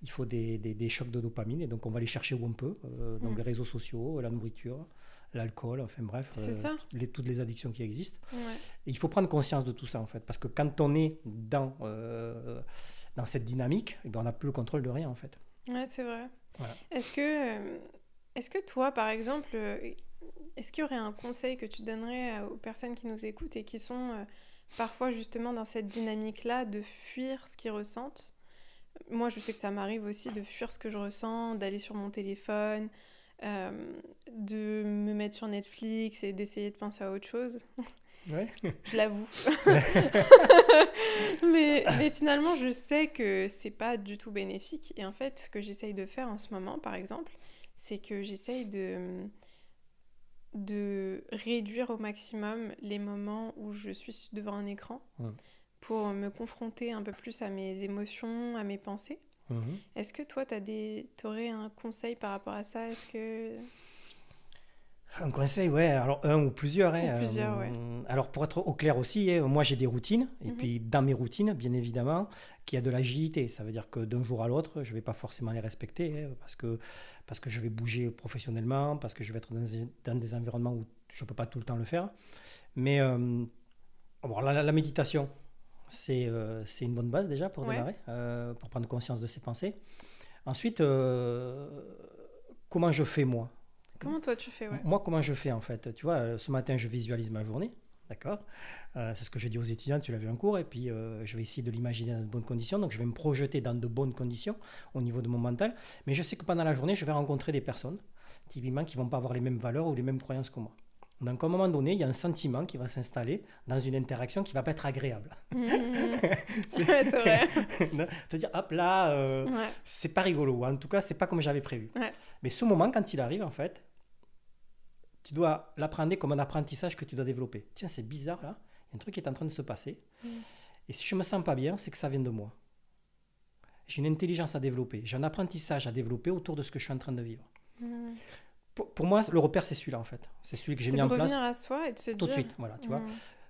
Speaker 2: il faut des, des, des chocs de dopamine, et donc on va les chercher où on peut, euh, donc mm. les réseaux sociaux, la nourriture l'alcool, enfin bref, euh, toutes les addictions qui existent. il faut prendre conscience de tout ça en fait, parce que quand on est dans, euh, dans cette dynamique, eh ben, on n'a plus le contrôle de rien en fait.
Speaker 1: Ouais, c'est vrai. Est-ce que, euh, est que toi, par exemple, est-ce qu'il y aurait un conseil que tu donnerais aux personnes qui nous écoutent et qui sont parfois justement dans cette dynamique-là de fuir ce qu'ils ressentent moi, je sais que ça m'arrive aussi de fuir ce que je ressens, d'aller sur mon téléphone, euh, de me mettre sur Netflix et d'essayer de penser à autre chose. je l'avoue. mais, mais, finalement, je sais que c'est pas du tout bénéfique. Et en fait, ce que j'essaye de faire en ce moment, par exemple, c'est que j'essaye de, de réduire au maximum les moments où je suis devant un écran pour me confronter un peu plus à mes émotions, à mes pensées. Mm-hmm. Est-ce que toi, tu des... aurais un conseil par rapport à ça Est-ce que
Speaker 2: un conseil, ouais. Alors un ou plusieurs. Hein, euh, alors pour être au clair aussi, hein, moi j'ai des routines. Et mm-hmm. puis dans mes routines, bien évidemment, qu'il y a de l'agilité. Ça veut dire que d'un jour à l'autre, je ne vais pas forcément les respecter hein, parce, que, parce que je vais bouger professionnellement, parce que je vais être dans, des environnements où je ne peux pas tout le temps le faire. Mais euh, la, méditation, euh, c'est une bonne base déjà pour démarrer, euh, pour prendre conscience de ses pensées. Ensuite, euh, comment je fais moi
Speaker 1: Comment toi tu fais
Speaker 2: Moi, comment je fais en fait Tu vois, ce matin, je visualise ma journée. D'accord C'est ce que je dis aux étudiants, tu l'as vu en cours, et puis je vais essayer de l'imaginer dans de bonnes conditions. Donc, je vais me projeter dans de bonnes conditions au niveau de mon mental. Mais je sais que pendant la journée, je vais rencontrer des personnes, typiquement, qui vont pas avoir les mêmes valeurs ou les mêmes croyances que moi. Donc à un moment donné, il y a un sentiment qui va s'installer dans une interaction qui va pas être agréable.
Speaker 1: Mmh, mmh, mmh.
Speaker 2: c'est vrai. Te dire, hop là, euh, c'est pas rigolo, en tout cas, c'est pas comme j'avais prévu. Mais ce moment, quand il arrive, en fait, tu dois l'apprendre comme un apprentissage que tu dois développer. Tiens, c'est bizarre là, il y a un truc qui est en train de se passer. Et si je me sens pas bien, c'est que ça vient de moi. J'ai une intelligence à développer, j'ai un apprentissage à développer autour de ce que je suis en train de vivre pour, moi, le repère, c'est celui-là, en fait. C'est celui que j'ai mis en place. revenir à soi et de se dire... tout de suite, voilà, tu vois. Mmh.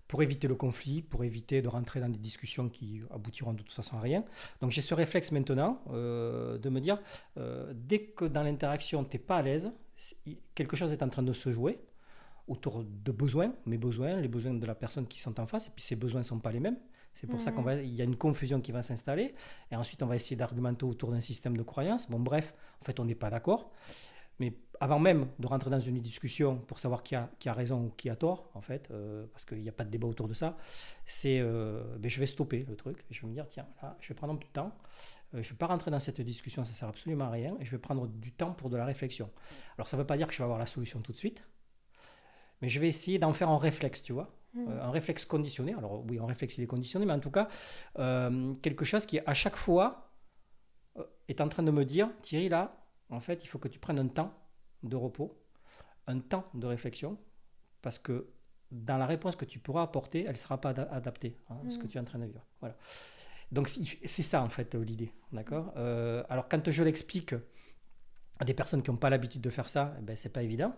Speaker 2: Pour éviter le conflit, pour éviter de rentrer dans des discussions qui aboutiront de toute façon à rien. Donc, j'ai ce réflexe maintenant euh, de me dire euh, dès que dans l'interaction, tu n'es pas à l'aise, quelque chose est en train de se jouer autour de besoins, mes besoins, les besoins de la personne qui sont en face, et puis ces besoins ne sont pas les mêmes. C'est pour ça mmh. qu'il y a une confusion qui va s'installer. Et ensuite, on va essayer d'argumenter autour d'un système de croyances. Bon, bref, en fait, on n'est pas d'accord. Mais avant même de rentrer dans une discussion pour savoir qui a, qui a raison ou qui a tort, en fait, euh, parce qu'il n'y a pas de débat autour de ça, c'est euh, ben, je vais stopper le truc. Je vais me dire, tiens, là, je vais prendre un peu de temps. Euh, je ne vais pas rentrer dans cette discussion, ça ne sert absolument à rien. Et je vais prendre du temps pour de la réflexion. Alors, ça ne veut pas dire que je vais avoir la solution tout de suite, mais je vais essayer d'en faire un réflexe, tu vois. Mmh. un réflexe conditionné. Alors, oui, un réflexe, il est conditionné, mais en tout cas, quelque chose qui, à chaque fois, est en train de me dire, Thierry, là, en fait, il faut que tu prennes un temps de repos, un temps de réflexion, parce que dans la réponse que tu pourras apporter, elle ne sera pas adaptée à hein, ce que mm. tu es en train de vivre. Voilà. Donc c'est ça en fait l'idée, d'accord euh, Alors quand je l'explique à des personnes qui n'ont pas l'habitude de faire ça, ce eh ben, c'est pas évident.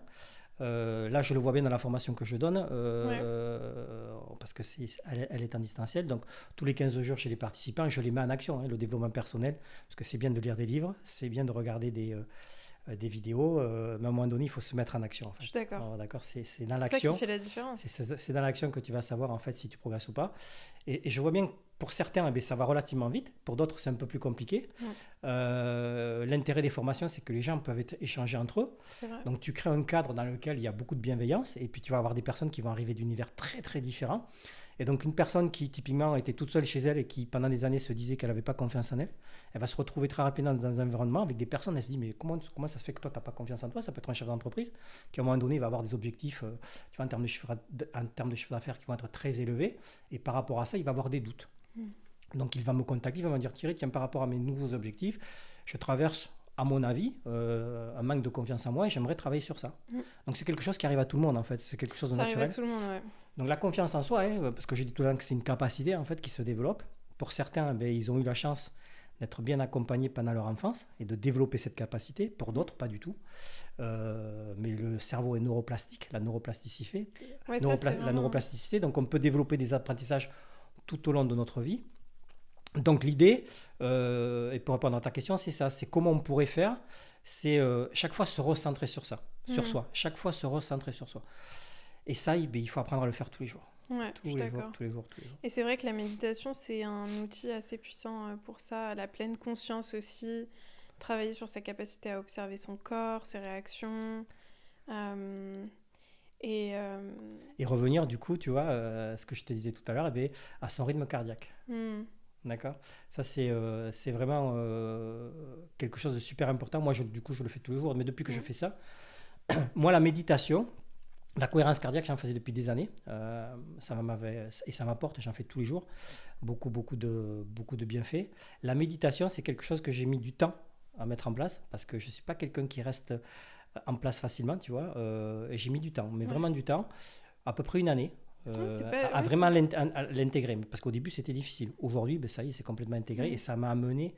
Speaker 2: Euh, là, je le vois bien dans la formation que je donne, euh, parce que c'est, elle, est en distanciel. Donc, tous les 15 jours chez les participants, je les mets en action, hein, le développement personnel, parce que c'est bien de lire des livres, c'est bien de regarder des, euh, des vidéos, mais à un moment donné, il faut se mettre en action. d'accord. Oh, d'accord, c'est, c'est dans l'action. dans l'action que tu vas savoir en fait si tu progresses ou pas. Et, et je vois bien pour certains, eh ça va relativement vite. Pour d'autres, c'est un peu plus compliqué. Euh, l'intérêt des formations, c'est que les gens peuvent être, échanger entre eux. Donc, tu crées un cadre dans lequel il y a beaucoup de bienveillance. Et puis, tu vas avoir des personnes qui vont arriver d'univers très, très différents. Et donc, une personne qui, typiquement, était toute seule chez elle et qui, pendant des années, se disait qu'elle n'avait pas confiance en elle, elle va se retrouver très rapidement dans un environnement avec des personnes. Elle se dit Mais comment, comment ça se fait que toi, tu n'as pas confiance en toi Ça peut être un chef d'entreprise qui, à un moment donné, va avoir des objectifs euh, tu vois, en termes de chiffre d'affaires qui vont être très élevés. Et par rapport à ça, il va avoir des doutes. Mm. Donc il va me contacter, il va me dire Thierry, tiens, par rapport à mes nouveaux objectifs, je traverse, à mon avis, euh, un manque de confiance en moi et j'aimerais travailler sur ça. Mm. Donc c'est quelque chose qui arrive à tout le monde en fait, c'est quelque chose de naturel. Arrive à Donc la confiance en soi, hein, parce que j'ai dit tout le temps que c'est une capacité en fait qui se développe. Pour certains, ben, ils ont eu la chance d'être bien accompagnés pendant leur enfance et de développer cette capacité. Pour mm. d'autres, pas du tout. Euh, mais le cerveau est neuroplastique, la neuroplasticité. La neuroplasticité, donc on peut développer des apprentissages tout au long de notre vie. Donc l'idée, euh, et pour répondre à ta question, c'est ça, c'est comment on pourrait faire, c'est euh, chaque fois se recentrer sur ça, sur mmh. soi, chaque fois se recentrer sur soi. Et ça, eh ben, il faut apprendre à le faire tous les jours. tous, les jours,
Speaker 1: Et c'est vrai que la méditation, c'est un outil assez puissant euh, pour ça, la pleine conscience aussi, travailler sur sa capacité à observer son corps, ses réactions. Et, euh, et,
Speaker 2: revenir, du coup, tu vois, euh, ce que je te disais tout à l'heure, eh à son rythme cardiaque. Hmm. D'accord Ça, c'est euh, c'est vraiment quelque chose de super important. Moi, du coup, je le fais tous les jours. Mais depuis que je hmm. fais ça, moi, la méditation, la cohérence cardiaque, j'en faisais depuis des années. ça m'avait, et ça m'apporte, j'en fais tous les jours. Beaucoup, beaucoup de, beaucoup de bienfaits. La méditation, c'est quelque chose que j'ai mis du temps à mettre en place parce que je ne suis pas quelqu'un qui reste en place facilement, tu vois. Euh, et j'ai mis du temps, mais vraiment du temps, à peu près une année. Ah, euh, à, vraiment l'intégrer parce qu'au début c'était difficile aujourd'hui ben, ça y est c'est complètement intégré mmh. et ça m'a amené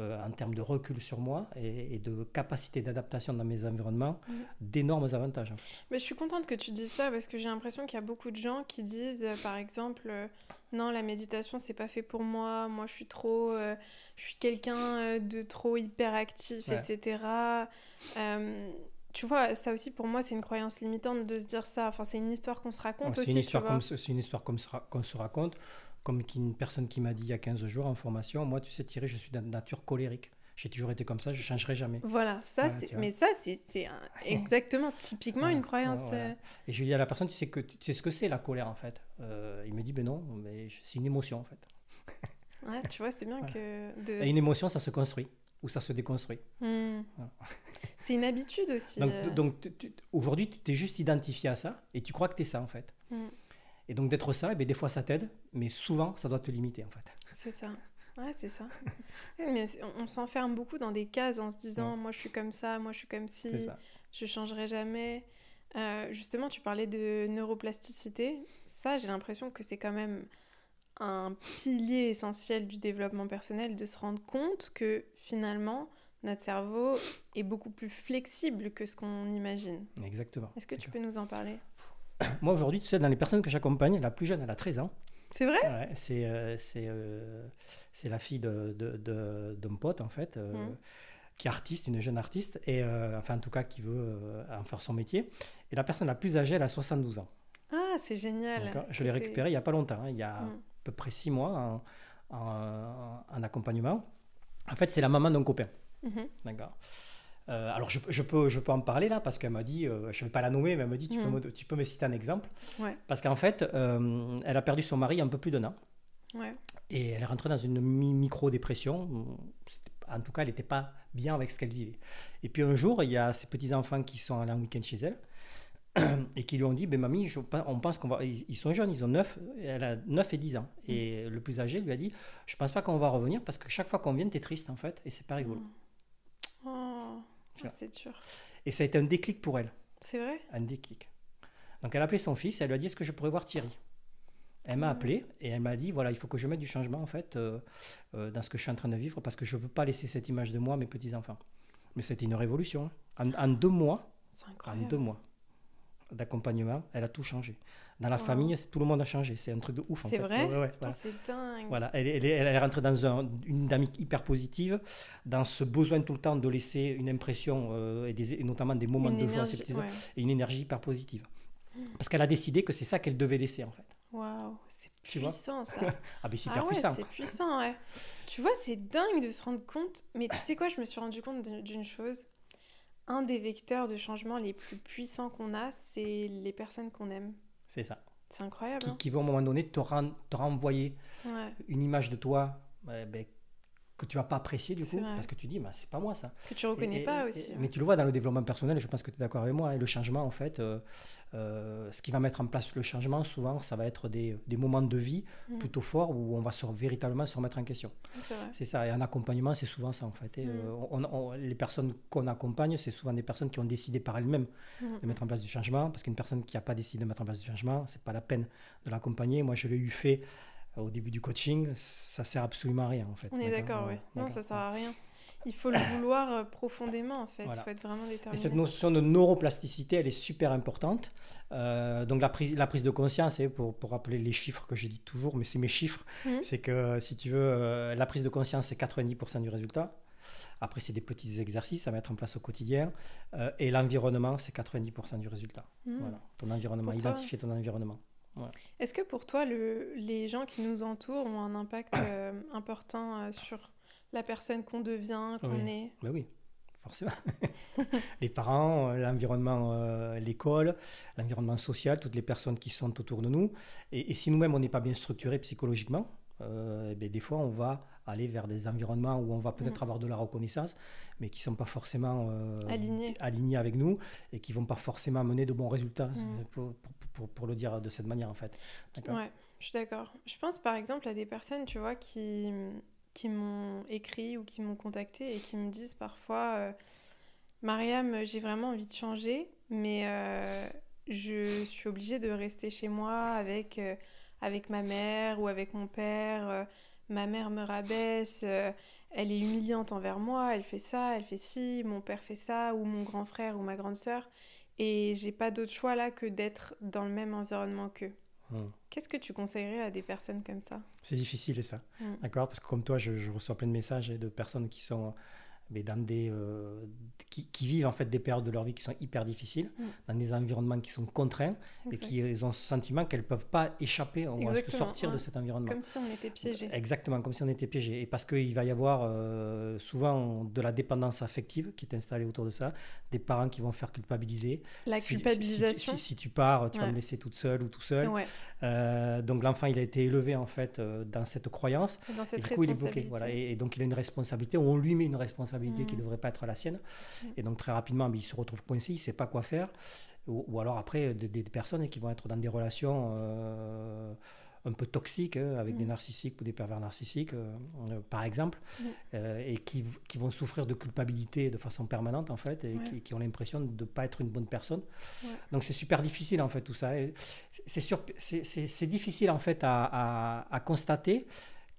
Speaker 2: euh, en termes de recul sur moi et, de capacité d'adaptation dans mes environnements, mm. d'énormes avantages.
Speaker 1: Mais je suis contente que tu dises ça parce que j'ai l'impression qu'il y a beaucoup de gens qui disent, euh, par exemple, euh, non, la méditation, c'est pas fait pour moi, moi je suis trop, je suis quelqu'un de trop hyperactif, etc. tu vois, ça aussi pour moi, c'est une croyance limitante de se dire ça. Enfin, c'est une histoire qu'on se raconte aussi. C'est
Speaker 2: une, une histoire qu'on se raconte. Comme une personne qui m'a dit il y a 15 jours en formation, moi, tu sais, Thierry, je suis de nature colérique. J'ai toujours été comme ça, je changerai jamais. Voilà, ça, c'est... mais ça,
Speaker 1: c'est, exactement, typiquement une croyance. Euh.
Speaker 2: Et je lui dis à la personne, tu sais, que, tu ce que c'est la colère, en fait euh, Il me dit, ben non, mais c'est une émotion, en fait.
Speaker 1: Ouais, tu vois, c'est bien que. une
Speaker 2: émotion, ça se construit ou ça se déconstruit. Hmm.
Speaker 1: C'est une habitude aussi. donc,
Speaker 2: euh. aujourd'hui, tu t'es juste identifié à ça et tu crois que tu es ça en fait. Hmm. Et donc d'être ça, et eh ben, des fois ça t'aide, mais souvent ça doit te limiter en fait.
Speaker 1: C'est ça. Ouais, c'est ça. mais on s'enferme beaucoup dans des cases en se disant moi je suis comme ça, moi je suis comme ci, je changerai jamais. Euh, justement, tu parlais de neuroplasticité. Ça, j'ai l'impression que c'est quand même un pilier essentiel du développement personnel de se rendre compte que finalement, notre cerveau est beaucoup plus flexible que ce qu'on imagine. Exactement. Est-ce que tu peux nous en parler
Speaker 2: Moi, aujourd'hui, tu sais, dans les personnes que j'accompagne, la plus jeune, elle a 13 ans. C'est vrai euh, euh, C'est la fille d'un de, de, pote, en fait, euh, mmh. qui est artiste, une jeune artiste, et enfin, en tout cas, qui veut en faire son métier. Et la personne la plus âgée, elle a 72 ans.
Speaker 1: Ah, c'est génial Je l'ai récupérée il n'y a pas
Speaker 2: longtemps, hein, il y a mmh. à peu près 6 mois en, accompagnement. En fait, c'est la maman d'un copain. Mmh D'accord euh, alors, je, peux, peux en parler là parce qu'elle m'a dit, euh, je ne vais pas la nommer, mais elle m'a dit, tu, peux mm. me, tu peux me citer un exemple. Parce qu'en fait, euh, elle a perdu son mari un peu plus d'un an. Et elle est rentrée dans une micro-dépression. En tout cas, elle n'était pas bien avec ce qu'elle vivait. Et puis un jour, il y a ses petits-enfants qui sont allés un week-end chez elle et qui lui ont dit, ben mamie, on pense qu'on va... Ils sont jeunes, ils ont 9, elle a 9 et 10 ans. Et mm. le plus âgé lui a dit, je pense pas qu'on va revenir parce que chaque fois qu'on vient, tu es triste en fait, et c'est pas rigolo. Mm. Oh, c'est sûr. Et ça a été un déclic pour elle. C'est vrai Un déclic. Donc elle a appelé son fils, elle lui a dit est-ce que je pourrais voir Thierry Elle m'a ah. appelé et elle m'a dit voilà, il faut que je mette du changement en fait euh, euh, dans ce que je suis en train de vivre parce que je ne peux pas laisser cette image de moi à mes petits-enfants. Mais c'était une révolution. Hein. En, en, deux mois, en deux mois d'accompagnement, elle a tout changé. Dans la famille, tout le monde a changé. C'est un truc de ouf. C'est vrai C'est dingue. Voilà. Elle, est rentrée dans une dynamique hyper positive, dans ce besoin tout le temps de laisser une impression, euh, et, notamment des moments de joie et une énergie hyper positive. Hmm. Parce qu'elle a décidé que c'est ça qu'elle devait laisser, en fait.
Speaker 1: Waouh, c'est puissant ça. ah, c'est ah puissant. C'est puissant, ouais. Tu vois, c'est dingue de se rendre compte. Mais tu sais quoi, je me suis rendu compte d'une chose. Un des vecteurs de changement les plus puissants qu'on a, c'est les personnes qu'on aime. C'est ça. C'est incroyable. Qui, hein. qui
Speaker 2: vont à un moment donné te, ren te renvoyer une image de toi euh, ben, que tu vas pas apprécier du coup, parce que tu dis, bah, c'est pas moi ça.
Speaker 1: Que tu reconnais pas aussi. mais tu
Speaker 2: le vois dans le développement personnel, je pense que tu es d'accord avec moi, et le changement en fait, euh, euh, ce qui va mettre en place le changement, souvent, ça va être des, des moments de vie mm. plutôt forts où on va se, véritablement se remettre en question. C'est ça, et un accompagnement, c'est souvent ça en fait. Et, mm. euh, les personnes qu'on accompagne, c'est souvent des personnes qui ont décidé par elles-mêmes mm. de mettre en place du changement, parce qu'une personne qui n'a pas décidé de mettre en place du changement, c'est pas la peine de l'accompagner. Moi, je l'ai eu fait au début du coaching, ça sert absolument à rien en fait. On est d'accord, oui. Non, ça
Speaker 1: sert à rien. Il faut le vouloir euh, profondément en fait. Il faut être vraiment déterminé. Et cette notion
Speaker 2: de neuroplasticité, elle est super importante. Euh, donc la prise, la prise de conscience, pour, pour rappeler les chiffres que j'ai dit toujours, mais c'est mes chiffres, mhm. c'est que si tu veux, euh, la prise de conscience, c'est 90% du résultat. Après, c'est des petits exercices à mettre en place au quotidien. et l'environnement, c'est 90% du résultat. Mhm. Voilà, ton environnement, identifier ton environnement.
Speaker 1: Est-ce que pour toi, les gens qui nous entourent ont un impact euh, important euh, sur la personne qu'on devient, qu'on est
Speaker 2: ben Oui, forcément. les parents, euh, l'environnement, l'école, l'environnement social, toutes les personnes qui sont autour de nous. Et, et si nous-mêmes, on n'est pas bien structuré psychologiquement, eh ben des fois, on va aller vers des environnements où on va peut-être mm. avoir de la reconnaissance, mais qui ne sont pas forcément euh, alignés. avec nous et qui ne vont pas forcément mener de bons résultats, mm. pour, pour, le dire de cette manière en fait. Ouais,
Speaker 1: je suis d'accord. Je pense par exemple à des personnes, tu vois, qui, qui m'ont écrit ou qui m'ont contacté et qui me disent parfois euh, Mariam, j'ai vraiment envie de changer, mais euh, je suis obligée de rester chez moi avec, avec ma mère ou avec mon père ma mère me rabaisse, euh, elle est humiliante envers moi, elle fait ça, elle fait ci, mon père fait ça, ou mon grand frère ou ma grande sœur, et j'ai pas d'autre choix là que d'être dans le même environnement qu'eux. Hmm. Qu'est-ce que tu conseillerais à des personnes comme ça
Speaker 2: C'est difficile, ça. Hmm. D'accord Parce que comme toi, je, je, reçois plein de messages de personnes qui sont mais dans des, euh, qui, vivent en fait des périodes de leur vie qui sont hyper difficiles, mm. dans des environnements qui sont contraints et qui ont ce sentiment qu'elles ne peuvent pas échapper ou sortir de cet environnement. Comme si on était piégé. Exactement, comme si on était piégé. Et parce qu'il va y avoir euh, souvent de la dépendance affective qui est installée autour de ça, des parents qui vont faire culpabiliser. La culpabilisation. Si, tu pars, tu vas me laisser toute seule ou tout seul. Euh, donc l'enfant, il a été élevé en fait dans cette croyance. Dans cette et du coup, il est bloqué. Voilà. et donc il a une responsabilité, on lui met une responsabilité qui ne mm. devrait pas être la sienne. Mm. Et donc très rapidement, ben, il se retrouve coincé, il ne sait pas quoi faire. Ou, alors après, des, personnes qui vont être dans des relations euh, un peu toxiques, hein, avec des mm. narcissiques ou des pervers narcissiques, euh, euh, par exemple, et qui, vont souffrir de culpabilité de façon permanente, en fait, et qui, ont l'impression de ne pas être une bonne personne. Donc c'est super difficile, en fait, tout ça. C'est difficile, en fait, à, à constater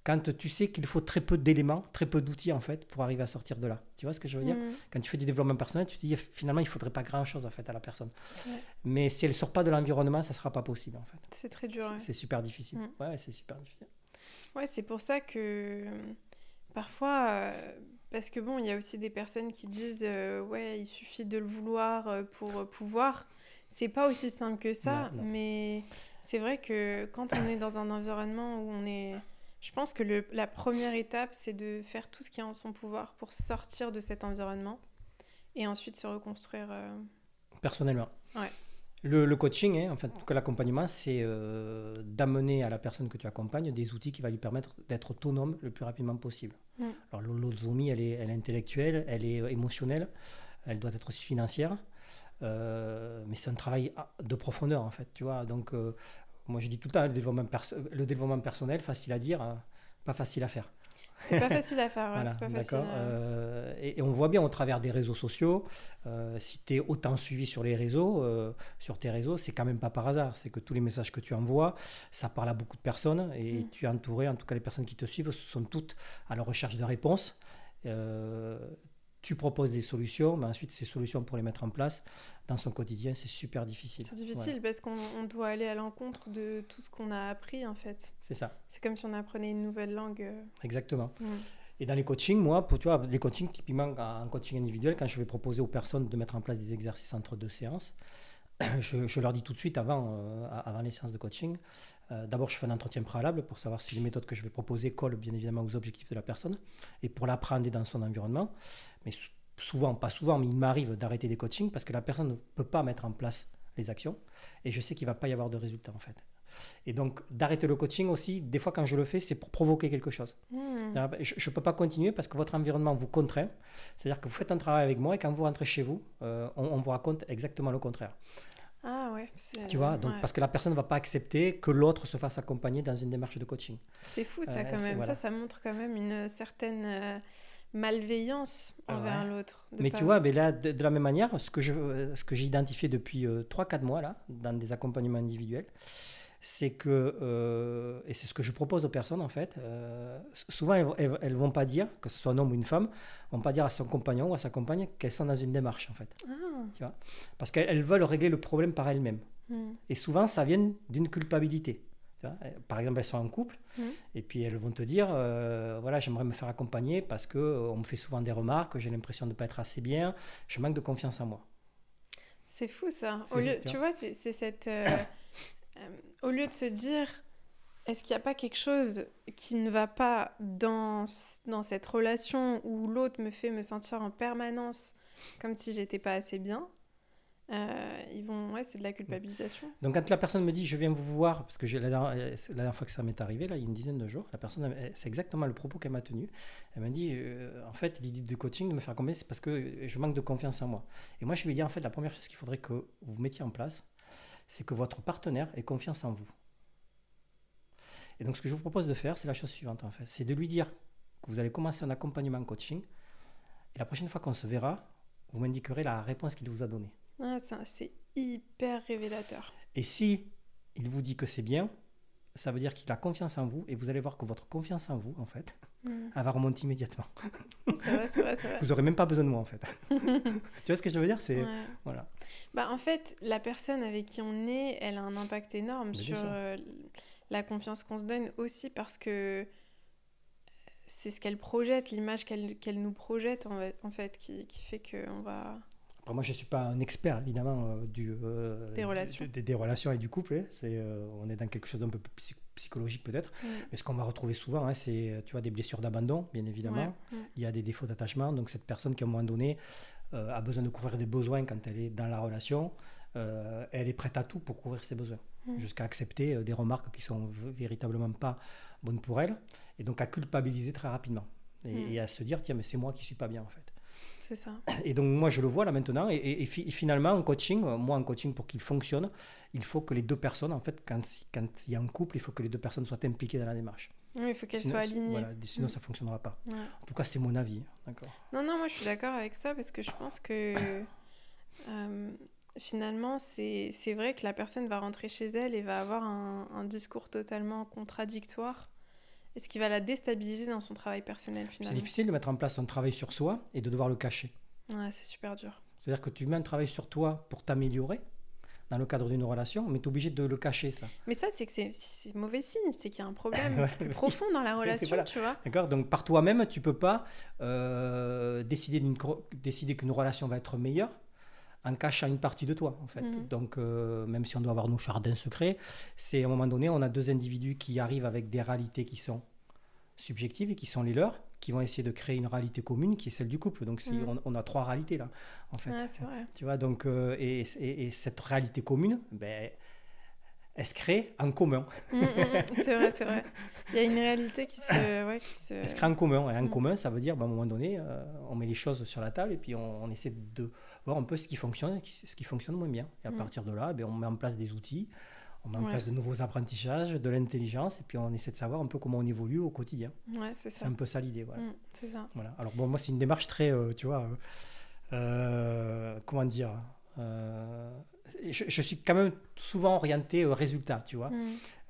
Speaker 2: quand tu sais qu'il faut très peu d'éléments, très peu d'outils en fait pour arriver à sortir de là. Tu vois ce que je veux dire mm. Quand tu fais du développement personnel, tu te dis finalement il faudrait pas grand-chose en fait à la personne. Mais si elle sort pas de l'environnement, ça sera pas possible en
Speaker 1: fait. C'est très dur. C'est super difficile. Mm. Ouais, c'est super difficile. Ouais, c'est pour ça que euh, parfois euh, parce que bon, il y a aussi des personnes qui disent euh, ouais, il suffit de le vouloir pour pouvoir. C'est pas aussi simple que ça, mais c'est vrai que quand on est dans un environnement où on est je pense que le, la première étape, c'est de faire tout ce qui est en son pouvoir pour sortir de cet environnement et ensuite se reconstruire. Euh,
Speaker 2: Personnellement. Ouais. Le, le, coaching, hein, en fait, que l'accompagnement, c'est euh, d'amener à la personne que tu accompagnes des outils qui vont lui permettre d'être autonome le plus rapidement possible. Mm. Alors l'autonomie, elle est, elle intellectuelle, elle est euh, émotionnelle, elle doit être aussi financière. mais c'est un travail ah, de profondeur en fait, tu vois. Donc moi je dis tout le temps, le développement, personnel, facile à dire, hein. pas facile à faire. C'est pas facile à faire, c'est pas facile euh, et, on voit bien au travers des réseaux sociaux, euh, si tu es autant suivi sur les réseaux, euh, sur tes réseaux, c'est quand même pas par hasard. C'est que tous les messages que tu envoies, ça parle à beaucoup de personnes et mm. tu es entouré, en tout cas les personnes qui te suivent, sont toutes à la recherche de réponses tu proposes des solutions, mais ensuite ces solutions pour les mettre en place dans son quotidien, c'est super difficile. C'est difficile
Speaker 1: parce qu'on doit aller à l'encontre de tout ce qu'on a appris en fait. C'est ça. C'est comme si on apprenait une nouvelle langue. Euh.
Speaker 2: Exactement. Mm. Et dans les coachings, moi, pour tu vois, les coachings, typiquement en coaching individuel, quand je vais proposer aux personnes de mettre en place des exercices entre deux séances, je, leur dis tout de suite avant, euh, avant les séances de coaching, euh, d'abord, je fais un entretien préalable pour savoir si les méthodes que je vais proposer collent bien évidemment aux objectifs de la personne et pour l'apprendre dans son environnement. Mais souvent, pas souvent, mais il m'arrive d'arrêter des coachings parce que la personne ne peut pas mettre en place les actions et je sais qu'il ne va pas y avoir de résultat en fait. Et donc d'arrêter le coaching aussi, des fois quand je le fais, c'est pour provoquer quelque chose. Mmh. Je ne peux pas continuer parce que votre environnement vous contraint. C'est-à-dire que vous faites un travail avec moi et quand vous rentrez chez vous, euh, on, vous raconte exactement le contraire.
Speaker 1: Ah ouais. Tu vois, donc, parce que la
Speaker 2: personne ne va pas accepter que l'autre se fasse accompagner dans une démarche de coaching. C'est fou ça euh, quand même. Ça, ça
Speaker 1: montre quand même une certaine euh, malveillance ah envers l'autre. Mais tu vois, mais
Speaker 2: là, de, la même manière, ce que euh, j'ai identifié depuis 3-4 mois, là, dans des accompagnements individuels, c'est que, euh, et c'est ce que je propose aux personnes en fait, euh, souvent elles, ne vont pas dire, que ce soit un homme ou une femme, vont pas dire à son compagnon ou à sa compagne qu'elles sont dans une démarche en fait. Ah. Tu vois Parce qu'elles veulent régler le problème par elles-mêmes. Hmm. Et souvent ça vient d'une culpabilité. Tu vois par exemple, elles sont en couple hmm. et puis elles vont te dire euh, voilà, j'aimerais me faire accompagner parce que on me fait souvent des remarques, j'ai l'impression de ne pas être assez bien, je manque de confiance en moi.
Speaker 1: C'est fou ça. Au lieu, tu vois c'est cette. Euh, au lieu de se dire est-ce qu'il n'y a pas quelque chose qui ne va pas dans, dans cette relation où l'autre me fait me sentir en permanence comme si j'étais pas assez bien euh, ils vont ouais c'est de la culpabilisation mm. donc quand
Speaker 2: la personne me dit je viens vous voir parce que la dernière, euh, la dernière fois que ça m'est arrivé là il y a une dizaine de jours la personne c'est exactement le propos qu'elle m'a tenu elle m'a dit en fait dit du coaching de me faire combien c'est parce que je manque de confiance en moi et moi je lui ai dit en fait la première chose qu'il faudrait que vous mettiez en place c'est que votre partenaire ait confiance en vous. Et donc ce que je vous propose de faire, c'est la chose suivante en fait, c'est de lui dire que vous allez commencer un accompagnement coaching, et la prochaine fois qu'on se verra, vous m'indiquerez la réponse qu'il vous a donnée.
Speaker 1: Ah, ça, c'est hyper révélateur.
Speaker 2: Et si il vous dit que c'est bien, ça veut dire qu'il a confiance en vous, et vous allez voir que votre confiance en vous, en fait, elle va remonter immédiatement.
Speaker 1: Vous
Speaker 2: n'aurez même pas besoin de moi, en fait. tu vois ce que je veux dire C'est voilà.
Speaker 1: Bah, en fait, la personne avec qui on est, elle a un impact énorme sur euh, la confiance qu'on se donne aussi parce que c'est ce qu'elle projette, l'image qu'elle nous projette, en, fait, qui, qui fait qu'on va...
Speaker 2: moi, je ne suis pas un expert, évidemment, euh, du, euh, des, relations. des, relations et du couple. Hein. c'est on est dans quelque chose d'un peu plus psychologique peut-être. Mm. Mais ce qu'on va retrouver souvent, hein, c'est euh, tu vois, des blessures d'abandon, bien évidemment. Il y a des défauts d'attachement. Donc cette personne qui, à un moment donné, euh, a besoin de couvrir des besoins quand elle est dans la relation, euh, elle est prête à tout pour couvrir ses besoins. Mm. Jusqu'à accepter des remarques qui sont véritablement pas bonnes pour elle. Et donc à culpabiliser très rapidement. Et, mm. et à se dire, tiens, mais c'est moi qui suis pas bien en fait. C'est ça. Et donc moi je le vois là maintenant et, et, finalement en coaching, euh, moi en coaching pour qu'il fonctionne, il faut que les deux personnes en fait quand, quand il y a un couple, il faut que les deux personnes soient impliquées dans la démarche. Oui, il faut qu'elles soient alignées. sinon mm. ça fonctionnera pas. En tout cas c'est mon avis. Hein,
Speaker 1: non non moi je suis d'accord avec ça parce que je pense que euh, finalement c'est vrai que la personne va rentrer chez elle et va avoir un discours totalement contradictoire est ce qui va la déstabiliser dans son travail personnel finalement. C'est
Speaker 2: difficile de mettre en place un travail sur soi et de devoir le cacher.
Speaker 1: Ouais, c'est super dur.
Speaker 2: C'est-à-dire que tu mets un travail sur toi pour t'améliorer dans le cadre d'une relation, mais tu es obligé de le cacher ça.
Speaker 1: Mais ça, c'est que c'est mauvais signe, c'est qu'il y a un problème plus profond dans la relation, tu vois.
Speaker 2: D'accord, donc par toi-même, tu peux pas euh, décider d'une décider qu'une relation va être meilleure en à une partie de toi, en fait. Mhm. Donc, euh, même si on doit avoir nos jardins secrets, c'est à un moment donné, on a deux individus qui arrivent avec des réalités qui sont subjectives et qui sont les leurs, qui vont essayer de créer une réalité commune qui est celle du couple. Donc, mhm. on, a trois réalités là, en fait. vrai. Tu vois, donc, euh, et, et, cette réalité commune, ben, elle se crée en commun.
Speaker 1: Mm, mm, mm. c'est vrai, c'est vrai. Il y a une réalité qui se... Ouais, se... Elle se crée en commun. Et en commun,
Speaker 2: ça veut dire, bah, à un moment donné, euh, on met les choses sur la table et puis on, essaie de voir un peu ce qui fonctionne et ce qui fonctionne moins bien. Et à partir de là, ben, on met en place des outils, on met en place de nouveaux apprentissages, de l'intelligence, et puis on essaie de savoir un peu comment on évolue au quotidien.
Speaker 1: Ouais, c'est ça. C'est un peu ça l'idée,
Speaker 2: voilà. c'est ça. Voilà. Alors bon, moi, c'est une démarche très, euh, tu vois, euh, comment dire je, suis quand même souvent orienté euh, résultat, tu vois. Mm.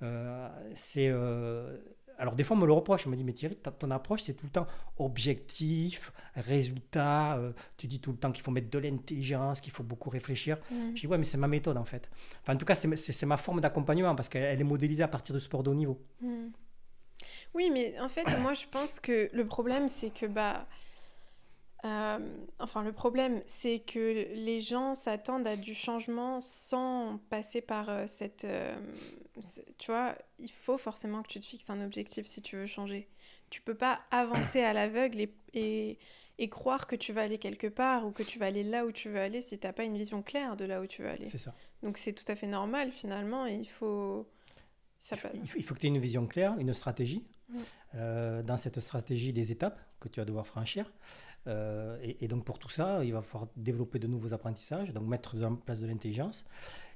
Speaker 2: Euh, c'est euh, alors des fois on me le reproche, on me dit mais Thierry, ton approche c'est tout le temps objectif, résultat. tu dis tout le temps qu'il faut mettre de l'intelligence, qu'il faut beaucoup réfléchir. Mm. Je dis ouais mais c'est ma méthode en fait. Enfin en tout cas c'est ma forme d'accompagnement parce qu'elle est modélisée à partir de sport de haut niveau.
Speaker 1: Mm. Oui mais en fait moi je pense que le problème c'est que bah euh, enfin, le problème, c'est que les gens s'attendent à du changement sans passer par euh, cette. Euh, tu vois, il faut forcément que tu te fixes un objectif si tu veux changer. Tu peux pas avancer à l'aveugle et, croire que tu vas aller quelque part ou que tu vas aller là où tu veux aller si t'as pas une vision claire de là où tu veux aller. C'est ça. Donc c'est tout à fait normal finalement il faut. il,
Speaker 2: faut, que tu aies une vision claire, une stratégie. dans cette stratégie, des étapes que tu vas devoir franchir. Euh, et, donc pour tout ça, il va falloir développer de nouveaux apprentissages, donc mettre en place de l'intelligence,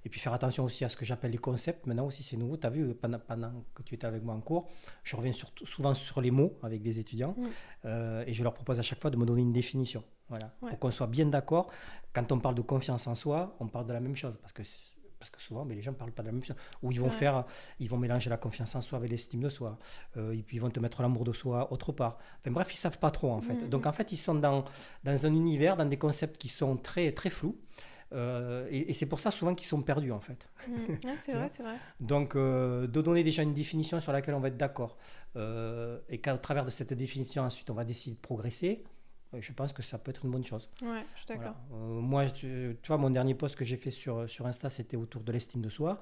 Speaker 2: et puis faire attention aussi à ce que j'appelle les concepts. Maintenant aussi, c'est nouveau, tu as vu, pendant, que tu étais avec moi en cours, je reviens souvent sur les mots avec des étudiants, mm. euh, et je leur propose à chaque fois de me donner une définition. Voilà, pour qu'on soit bien d'accord. Quand on parle de confiance en soi, on parle de la même chose, parce que parce que souvent, mais les gens ne parlent pas de la même chose. Ou ils vont faire, ils vont mélanger la confiance en soi avec l'estime de soi, euh, et puis ils vont te mettre l'amour de soi autre part. bref, ils savent pas trop en fait. Mm. Donc en fait, ils sont dans, dans un univers, dans des concepts qui sont très très flous. Euh, et, c'est pour ça souvent qu'ils sont perdus en fait.
Speaker 1: Mm. c'est vrai, c'est vrai.
Speaker 2: Donc euh, de donner déjà une définition sur laquelle on va être d'accord, et qu'à travers de cette définition ensuite on va décider de progresser, je pense que ça peut être une bonne chose.
Speaker 1: Ouais, je suis d'accord.
Speaker 2: Euh, moi, tu, vois, mon dernier post que j'ai fait sur, sur Insta, c'était autour de l'estime de soi.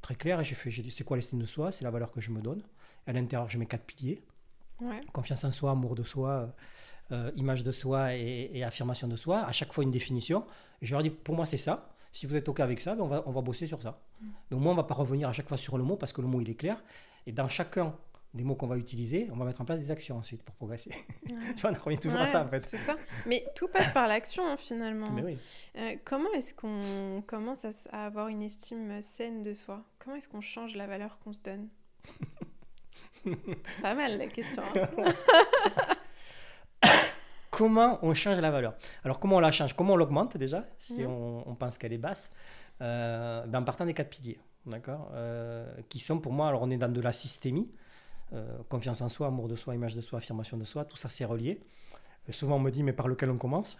Speaker 2: Très clair, j'ai fait, j'ai dit, c'est quoi l'estime de soi C'est la valeur que je me donne. à l'intérieur, je mets quatre piliers. Confiance en soi, amour de soi, euh, euh, image de soi et, affirmation de soi. À chaque fois, une définition. je leur dis, pour moi, c'est ça. Si vous êtes OK avec ça, ben, on, va, on va bosser sur ça. Mm. Donc, moi, on ne va pas revenir à chaque fois sur le mot parce que le mot, il est clair. Et dans chacun des mots qu'on va utiliser, on va mettre en place des actions ensuite pour progresser. tu vois, on revient toujours à ça en fait. C'est ça.
Speaker 1: Mais tout passe par l'action hein, finalement. Mais oui. Euh, comment est-ce qu'on commence à, avoir une estime saine de soi Comment est-ce qu'on change la valeur qu'on se donne Pas mal la question. Hein.
Speaker 2: comment on change la valeur Alors comment on la change Comment on l'augmente déjà si mhm. on, pense qu'elle est basse euh, En partant des quatre piliers. D'accord euh, Qui sont pour moi, alors on est dans de la systémie. Euh, confiance en soi, amour de soi, image de soi, affirmation de soi, tout ça c'est relié. Euh, souvent on me dit mais par lequel on commence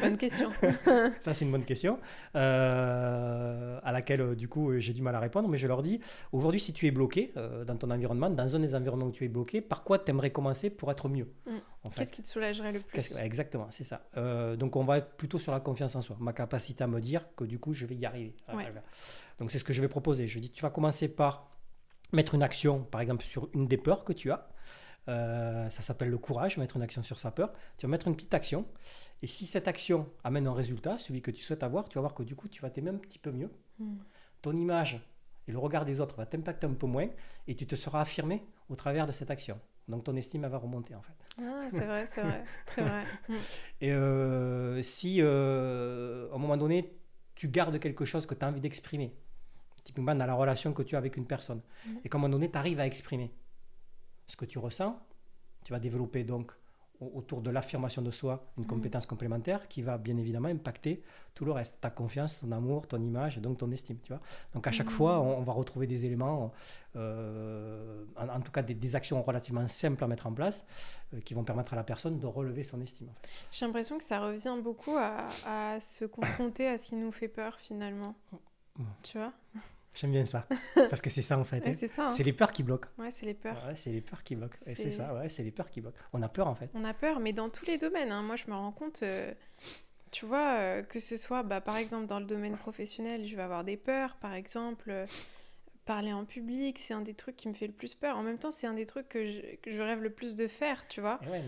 Speaker 1: Bonne question.
Speaker 2: ça c'est une bonne question euh, à laquelle du coup j'ai du mal à répondre, mais je leur dis aujourd'hui si tu es bloqué dans ton environnement, dans un des environnements où tu es bloqué, par quoi t'aimerais commencer pour être mieux
Speaker 1: mm. Qu'est-ce qui te soulagerait le plus
Speaker 2: Exactement, c'est ça. donc on va être plutôt sur la confiance en soi, ma capacité à me dire que du coup je vais y arriver. Donc c'est ce que je vais proposer. Je dis tu vas commencer par mettre une action, par exemple, sur une des peurs que tu as. Euh, ça s'appelle le courage, mettre une action sur sa peur. Tu vas mettre une petite action. Et si cette action amène un résultat, celui que tu souhaites avoir, tu vas voir que du coup, tu vas t'aimer un petit peu mieux. Hmm. Ton image et le regard des autres va t'impacter un peu moins et tu te seras affirmé au travers de cette action. Donc ton estime va remonter en fait.
Speaker 1: Ah, c'est vrai, c'est vrai, très vrai.
Speaker 2: Et euh, si euh, à un moment donné, tu gardes quelque chose que tu as envie d'exprimer, typiquement dans la relation que tu as avec une personne. Et à un moment donné, tu arrives à exprimer ce que tu ressens, tu vas développer donc autour de l'affirmation de soi une mm. compétence complémentaire qui va bien évidemment impacter tout le reste, ta confiance, ton amour, ton image et donc ton estime. Tu vois donc à chaque mm. fois, on, va retrouver des éléments, euh, en, tout cas des, actions relativement simples à mettre en place euh, qui vont permettre à la personne de relever son estime.
Speaker 1: J'ai l'impression que ça revient beaucoup à, à se confronter à ce qui nous fait peur finalement. Mm. Tu vois J'aime bien ça. Parce que c'est ça en fait. Hein. C'est ça. Hein. C'est les peurs qui bloquent. Ouais, c'est les peurs.
Speaker 2: Ouais, c'est les peurs qui bloquent. C'est ça, ouais, c'est les peurs qui bloquent. On a peur en fait.
Speaker 1: On a peur, mais dans tous les domaines. Hein. Moi, je me rends compte, euh, tu vois, euh, que ce soit bah, par exemple dans le domaine professionnel, je vais avoir des peurs. Par exemple, euh, parler en public, c'est un des trucs qui me fait le plus peur. En même temps, c'est un des trucs que je, rêve le plus de faire, tu vois. Ouais,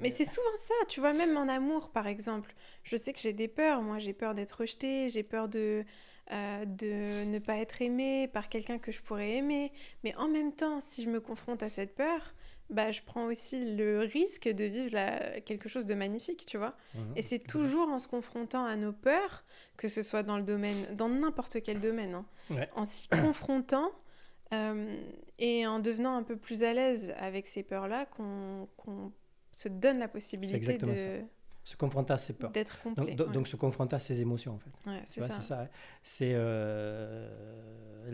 Speaker 1: mais, c'est souvent ça, tu vois, même en amour par exemple. Je sais que j'ai des peurs. Moi, j'ai peur d'être rejetée, j'ai peur de euh, de ne pas être aimée par quelqu'un que je pourrais aimer. Mais en même temps, si je me confronte à cette peur, bah, je prends aussi le risque de vivre quelque chose de magnifique, tu vois. Mhm. Et c'est toujours en se confrontant à nos peurs, que ce soit dans le domaine, dans n'importe quel domaine, hein, en s'y confrontant euh, et en devenant un peu plus à l'aise avec ces peurs-là, qu'on se donne la possibilité de se confronter à ses peurs. D'être Donc, donc,
Speaker 2: se confronter à ses émotions, en fait. Ouais, c'est ça. C'est euh,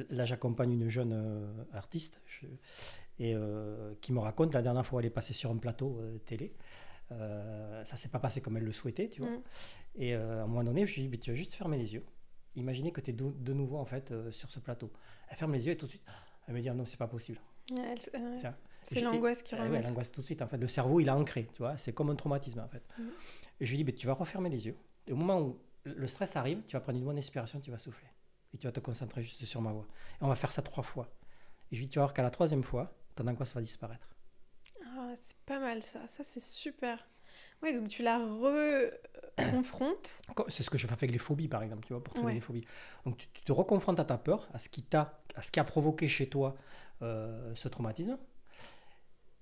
Speaker 2: là, j'accompagne une jeune euh, artiste et euh, qui me raconte la dernière fois elle est passée sur un plateau télé. ça s'est pas passé comme elle le souhaitait, tu vois. Mm. Et à un moment donné, je lui dis, mais tu vas juste fermer les yeux. Imaginez que tu es de, nouveau, en fait, sur ce plateau. Elle ferme les yeux et tout de suite, elle me dit, ah non, c'est pas possible.
Speaker 1: elle, Tiens. C'est l'angoisse qui ah remonte. Oui, l'angoisse
Speaker 2: tout de suite. En fait, le cerveau, il a ancré, tu vois. C'est comme un traumatisme, en fait. Mhm. Et je lui dis, mais tu vas refermer les yeux. Et au moment où le stress arrive, tu vas prendre une bonne inspiration, tu vas souffler. Et tu vas te concentrer juste sur ma voix. Et on va faire ça trois fois. Et je lui dis, tu vas voir qu'à la troisième fois, ton angoisse va disparaître.
Speaker 1: Ah, c'est pas mal ça. Ça, c'est super. Oui, donc tu la reconfrontes. C'est
Speaker 2: ce que je fais avec les phobies, par exemple, tu vois, pour traiter les phobies. Donc tu, te reconfrontes à ta peur, à ce qui t'a, à ce qui a provoqué chez toi euh, ce traumatisme.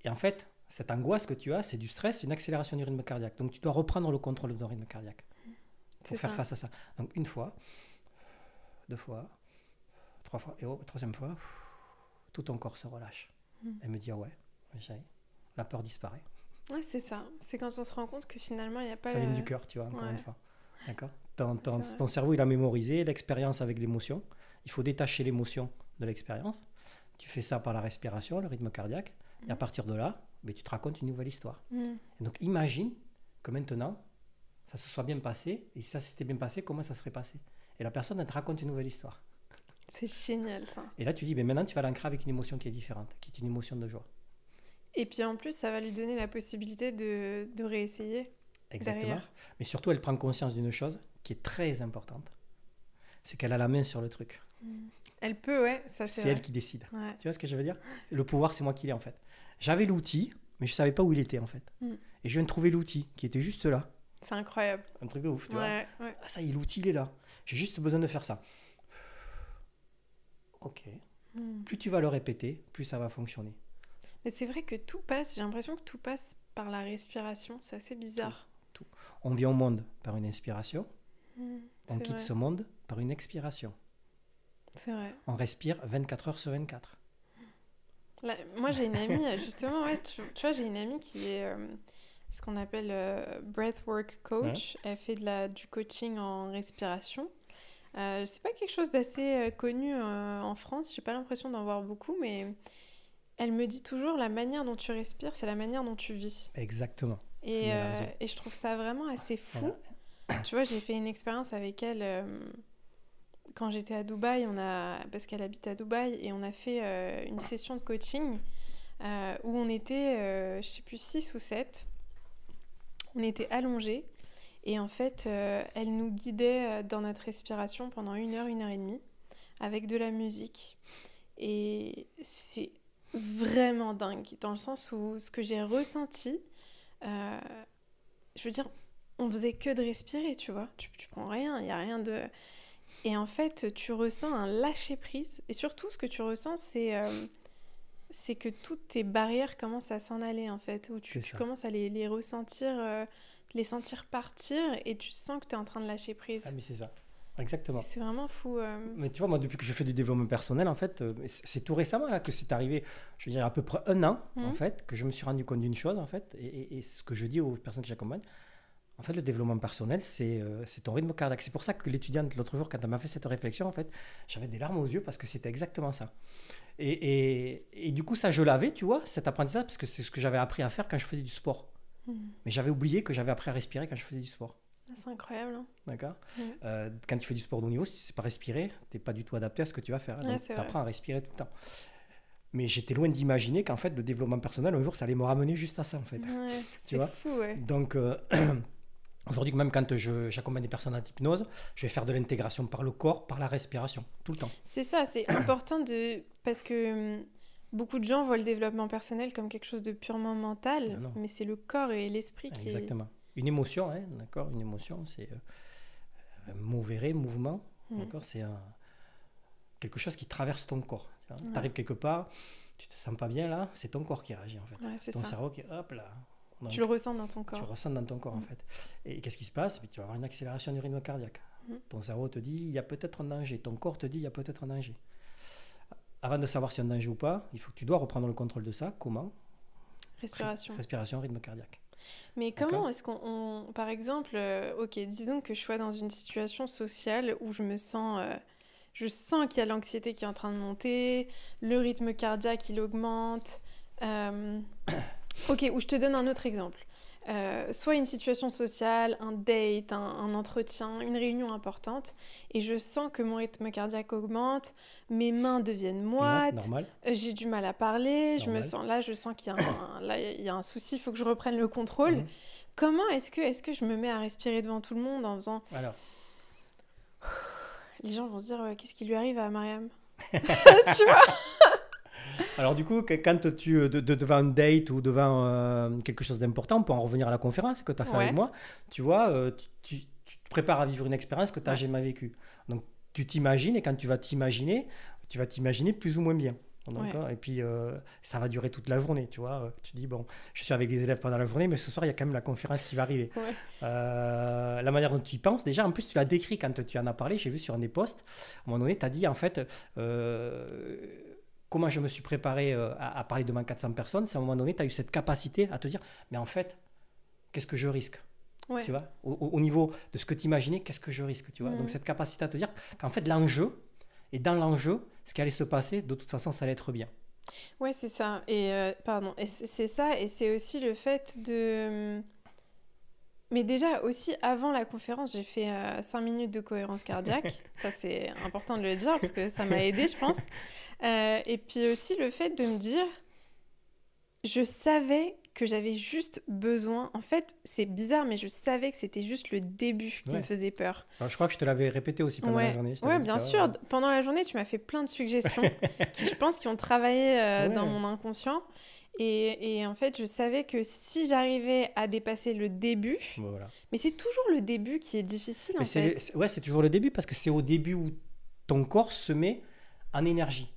Speaker 2: Et en fait, cette angoisse que tu as, c'est du stress, c'est une accélération du rythme cardiaque. Donc tu dois reprendre le contrôle de ton rythme cardiaque pour faire face à ça. Donc une fois, deux fois, trois fois, et oh, troisième fois, tout ton corps se relâche. Hmm. Et me dit, ah ouais, la peur disparaît.
Speaker 1: Ouais, c'est ça. C'est quand on se rend compte que finalement, il n'y a pas... Ça vient du cœur, tu vois, encore une fois.
Speaker 2: D'accord ton cerveau, il a mémorisé l'expérience avec l'émotion. Il faut détacher l'émotion de l'expérience. Tu fais ça par la respiration, le rythme cardiaque. Et à partir de là, mais ben, tu te racontes une nouvelle histoire. Mm. donc imagine que maintenant, ça se soit bien passé, et si ça s'était bien passé, comment ça serait passé Et la personne, elle te raconte une nouvelle histoire.
Speaker 1: C'est génial ça.
Speaker 2: Et là, tu dis, mais ben, maintenant, tu vas l'ancrer avec une émotion qui est différente, qui est une émotion de joie.
Speaker 1: Et puis en plus, ça va lui donner la possibilité de, réessayer. Exactement.
Speaker 2: Mais surtout, elle prend conscience d'une chose qui est très importante c'est qu'elle a la main sur le truc.
Speaker 1: Mm. Elle peut, ouais, ça c'est. C'est elle qui
Speaker 2: décide. Tu vois ce que je veux dire Le pouvoir, c'est moi qui l'ai en fait. J'avais l'outil, mais je savais pas où il était en fait. Mm. Et je viens de trouver l'outil qui était juste là.
Speaker 1: C'est incroyable.
Speaker 2: Un truc de ouf, tu vois. Ah, ça y l'outil, il est là. J'ai juste besoin de faire ça. Ok. Mm. Plus tu vas le répéter, plus ça va fonctionner.
Speaker 1: Mais c'est vrai que tout passe, j'ai l'impression que tout passe par la respiration. C'est assez bizarre. Tout,
Speaker 2: On vient au monde par une inspiration.
Speaker 1: Mm, on quitte ce
Speaker 2: monde par une expiration. C'est vrai. On respire 24 heures sur 24
Speaker 1: moi, j'ai une amie, euh, justement, ouais, tu, vois, j'ai une amie qui est euh, ce qu'on appelle euh, breathwork coach. Elle fait de la, du coaching en respiration. Euh, c'est pas quelque chose d'assez connu en France. J'ai pas l'impression d'en voir beaucoup, mais elle me dit toujours la manière dont tu respires, c'est la manière dont tu vis.
Speaker 2: Exactement.
Speaker 1: Et, et je trouve ça vraiment assez fou. Tu vois, j'ai fait une expérience avec elle quand j'étais à Dubaï, on a, parce qu'elle habite à Dubaï, et on a fait euh, une session de coaching euh, où on était, euh, je ne sais plus, 6 ou 7. On était allongés. Et en fait, elle nous guidait dans notre respiration pendant une heure, une heure et demie, avec de la musique. Et c'est vraiment dingue, dans le sens où ce que j'ai ressenti, je veux dire, on faisait que de respirer, tu vois. Tu, tu prends rien, il n'y a rien de. Et en fait, tu ressens un lâcher-prise. Et surtout, ce que tu ressens, c'est euh, que toutes tes barrières commencent à s'en aller, en fait, ou tu, commences à les, ressentir, euh, les sentir partir, et tu sens que tu es en train de lâcher prise. Ah, mais
Speaker 2: c'est ça. Exactement. C'est
Speaker 1: vraiment fou. Euh.
Speaker 2: Mais tu vois, moi, depuis que je fais du développement personnel, en fait, c'est tout récemment là que c'est arrivé, je veux dire à peu près un an, en mmh. fait, que je me suis rendu compte d'une chose, en fait, et, et ce que je dis aux personnes que j'accompagne, en fait, le développement personnel, euh, c'est ton rythme cardiaque. C'est pour ça que l'étudiante, l'autre jour, quand elle m'a fait cette réflexion, en fait, j'avais des larmes aux yeux parce que c'était exactement ça. Et, du coup, ça, je l'avais, tu vois, cet apprentissage, parce que c'est ce que j'avais appris à faire quand je faisais du sport. Hmm. Mais j'avais oublié que j'avais appris à respirer quand je faisais du sport.
Speaker 1: Ah, c'est incroyable. Hein.
Speaker 2: D'accord euh, Quand tu fais du sport de haut niveau, si tu ne sais pas respirer, tu n'es pas du tout adapté à ce que tu vas faire. tu apprends à respirer tout le temps. Mais j'étais loin d'imaginer qu'en fait, le développement personnel, un jour, ça allait me ramener juste à ça, en fait. C'est fou, ouais. Donc. Euh, Aujourd'hui, même quand j'accompagne des personnes en hypnose, je vais faire de l'intégration par le corps, par la respiration, tout le temps.
Speaker 1: C'est ça, c'est important de... Parce que hum, beaucoup de gens voient le développement personnel comme quelque chose de purement mental, ah mais c'est le corps et l'esprit qui... Exactement.
Speaker 2: Une émotion, hein, d'accord Une émotion, c'est euh, un mauvais mouvement, mmh. d'accord C'est un... quelque chose qui traverse ton corps. Tu arrives quelque part, tu te sens pas bien là, c'est ton corps qui réagit en fait. Ouais, ton ça. cerveau qui, hop là, tu le ressens dans
Speaker 1: ton corps. Tu le ressens
Speaker 2: dans ton corps, en mm. fait. Et, qu'est-ce qui se passe Tu vas avoir une accélération du rythme cardiaque. Mm. Ton cerveau te dit, il y a peut-être un danger. Ton corps te dit, il y a peut-être un danger. Avant de savoir si y a un danger ou pas, il faut que tu dois reprendre le contrôle de ça. Comment Respiration. Respiration, rythme cardiaque.
Speaker 1: Mais comment est-ce qu'on, par exemple, euh, ok, disons que je sois dans une situation sociale où je me sens, euh, je sens qu'il y a l'anxiété qui est en train de monter, le rythme cardiaque il augmente. Euh, Ok, ou je te donne un autre exemple. Euh, soit une situation sociale, un date, un, entretien, une réunion importante, et je sens que mon rythme cardiaque augmente, mes mains deviennent moites, euh, j'ai du mal à parler, je me sens là, je sens qu'il y a un, un souci, il faut que je reprenne le contrôle. Mhm. Comment est-ce que, est que je me mets à respirer devant tout le monde en faisant... Alors. Les gens vont se dire, euh, qu'est-ce qui lui arrive à Mariam Tu vois
Speaker 2: alors du coup, quand tu euh, de, devant un date ou devant euh, quelque chose d'important, pour en revenir à la conférence que tu as fait avec moi, tu vois, euh, tu, te prépares à vivre une expérience que tu n'as jamais vécue. Donc tu t'imagines et quand tu vas t'imaginer, tu vas t'imaginer plus ou moins bien. Et puis, ça va durer toute la journée, tu vois. Tu dis, bon, je suis avec des élèves pendant la journée, mais ce soir, il y a quand même la conférence qui va arriver. la manière dont tu y penses, déjà, en plus, tu l'as décrit quand tu en as parlé, j'ai vu sur un des posts, à un moment donné, tu as dit, en fait, comment je me suis préparé euh, à, parler devant 400 personnes, c'est à un moment donné, tu as eu cette capacité à te dire, mais en fait, qu'est-ce que je risque Tu vois au, niveau de ce que tu imaginais, qu'est-ce que je risque tu vois Donc cette capacité à te dire qu'en fait, l'enjeu, et dans l'enjeu, ce qui allait se passer, de toute façon, ça allait être bien.
Speaker 1: Ouais, c'est ça. Et euh, pardon, c'est ça, et c'est aussi le fait de hum, mais déjà aussi, avant la conférence, j'ai fait 5 euh, minutes de cohérence cardiaque. ça, c'est important de le dire parce que ça m'a aidé, je pense. Euh, et puis aussi le fait de me dire, je savais que j'avais juste besoin. En fait, c'est bizarre, mais je savais que c'était juste le début qui me faisait peur.
Speaker 2: Ah, je crois que je te l'avais répété aussi pendant la journée. Oui, bien sûr.
Speaker 1: Pendant la journée, tu m'as fait plein de suggestions qui, je pense, qui ont travaillé euh, dans mon inconscient. Et, en fait, je savais que si j'arrivais à dépasser le début, mais c'est toujours le début qui est difficile. en fait.
Speaker 2: ouais, c'est toujours le début parce que c'est au début où ton corps se met en énergie.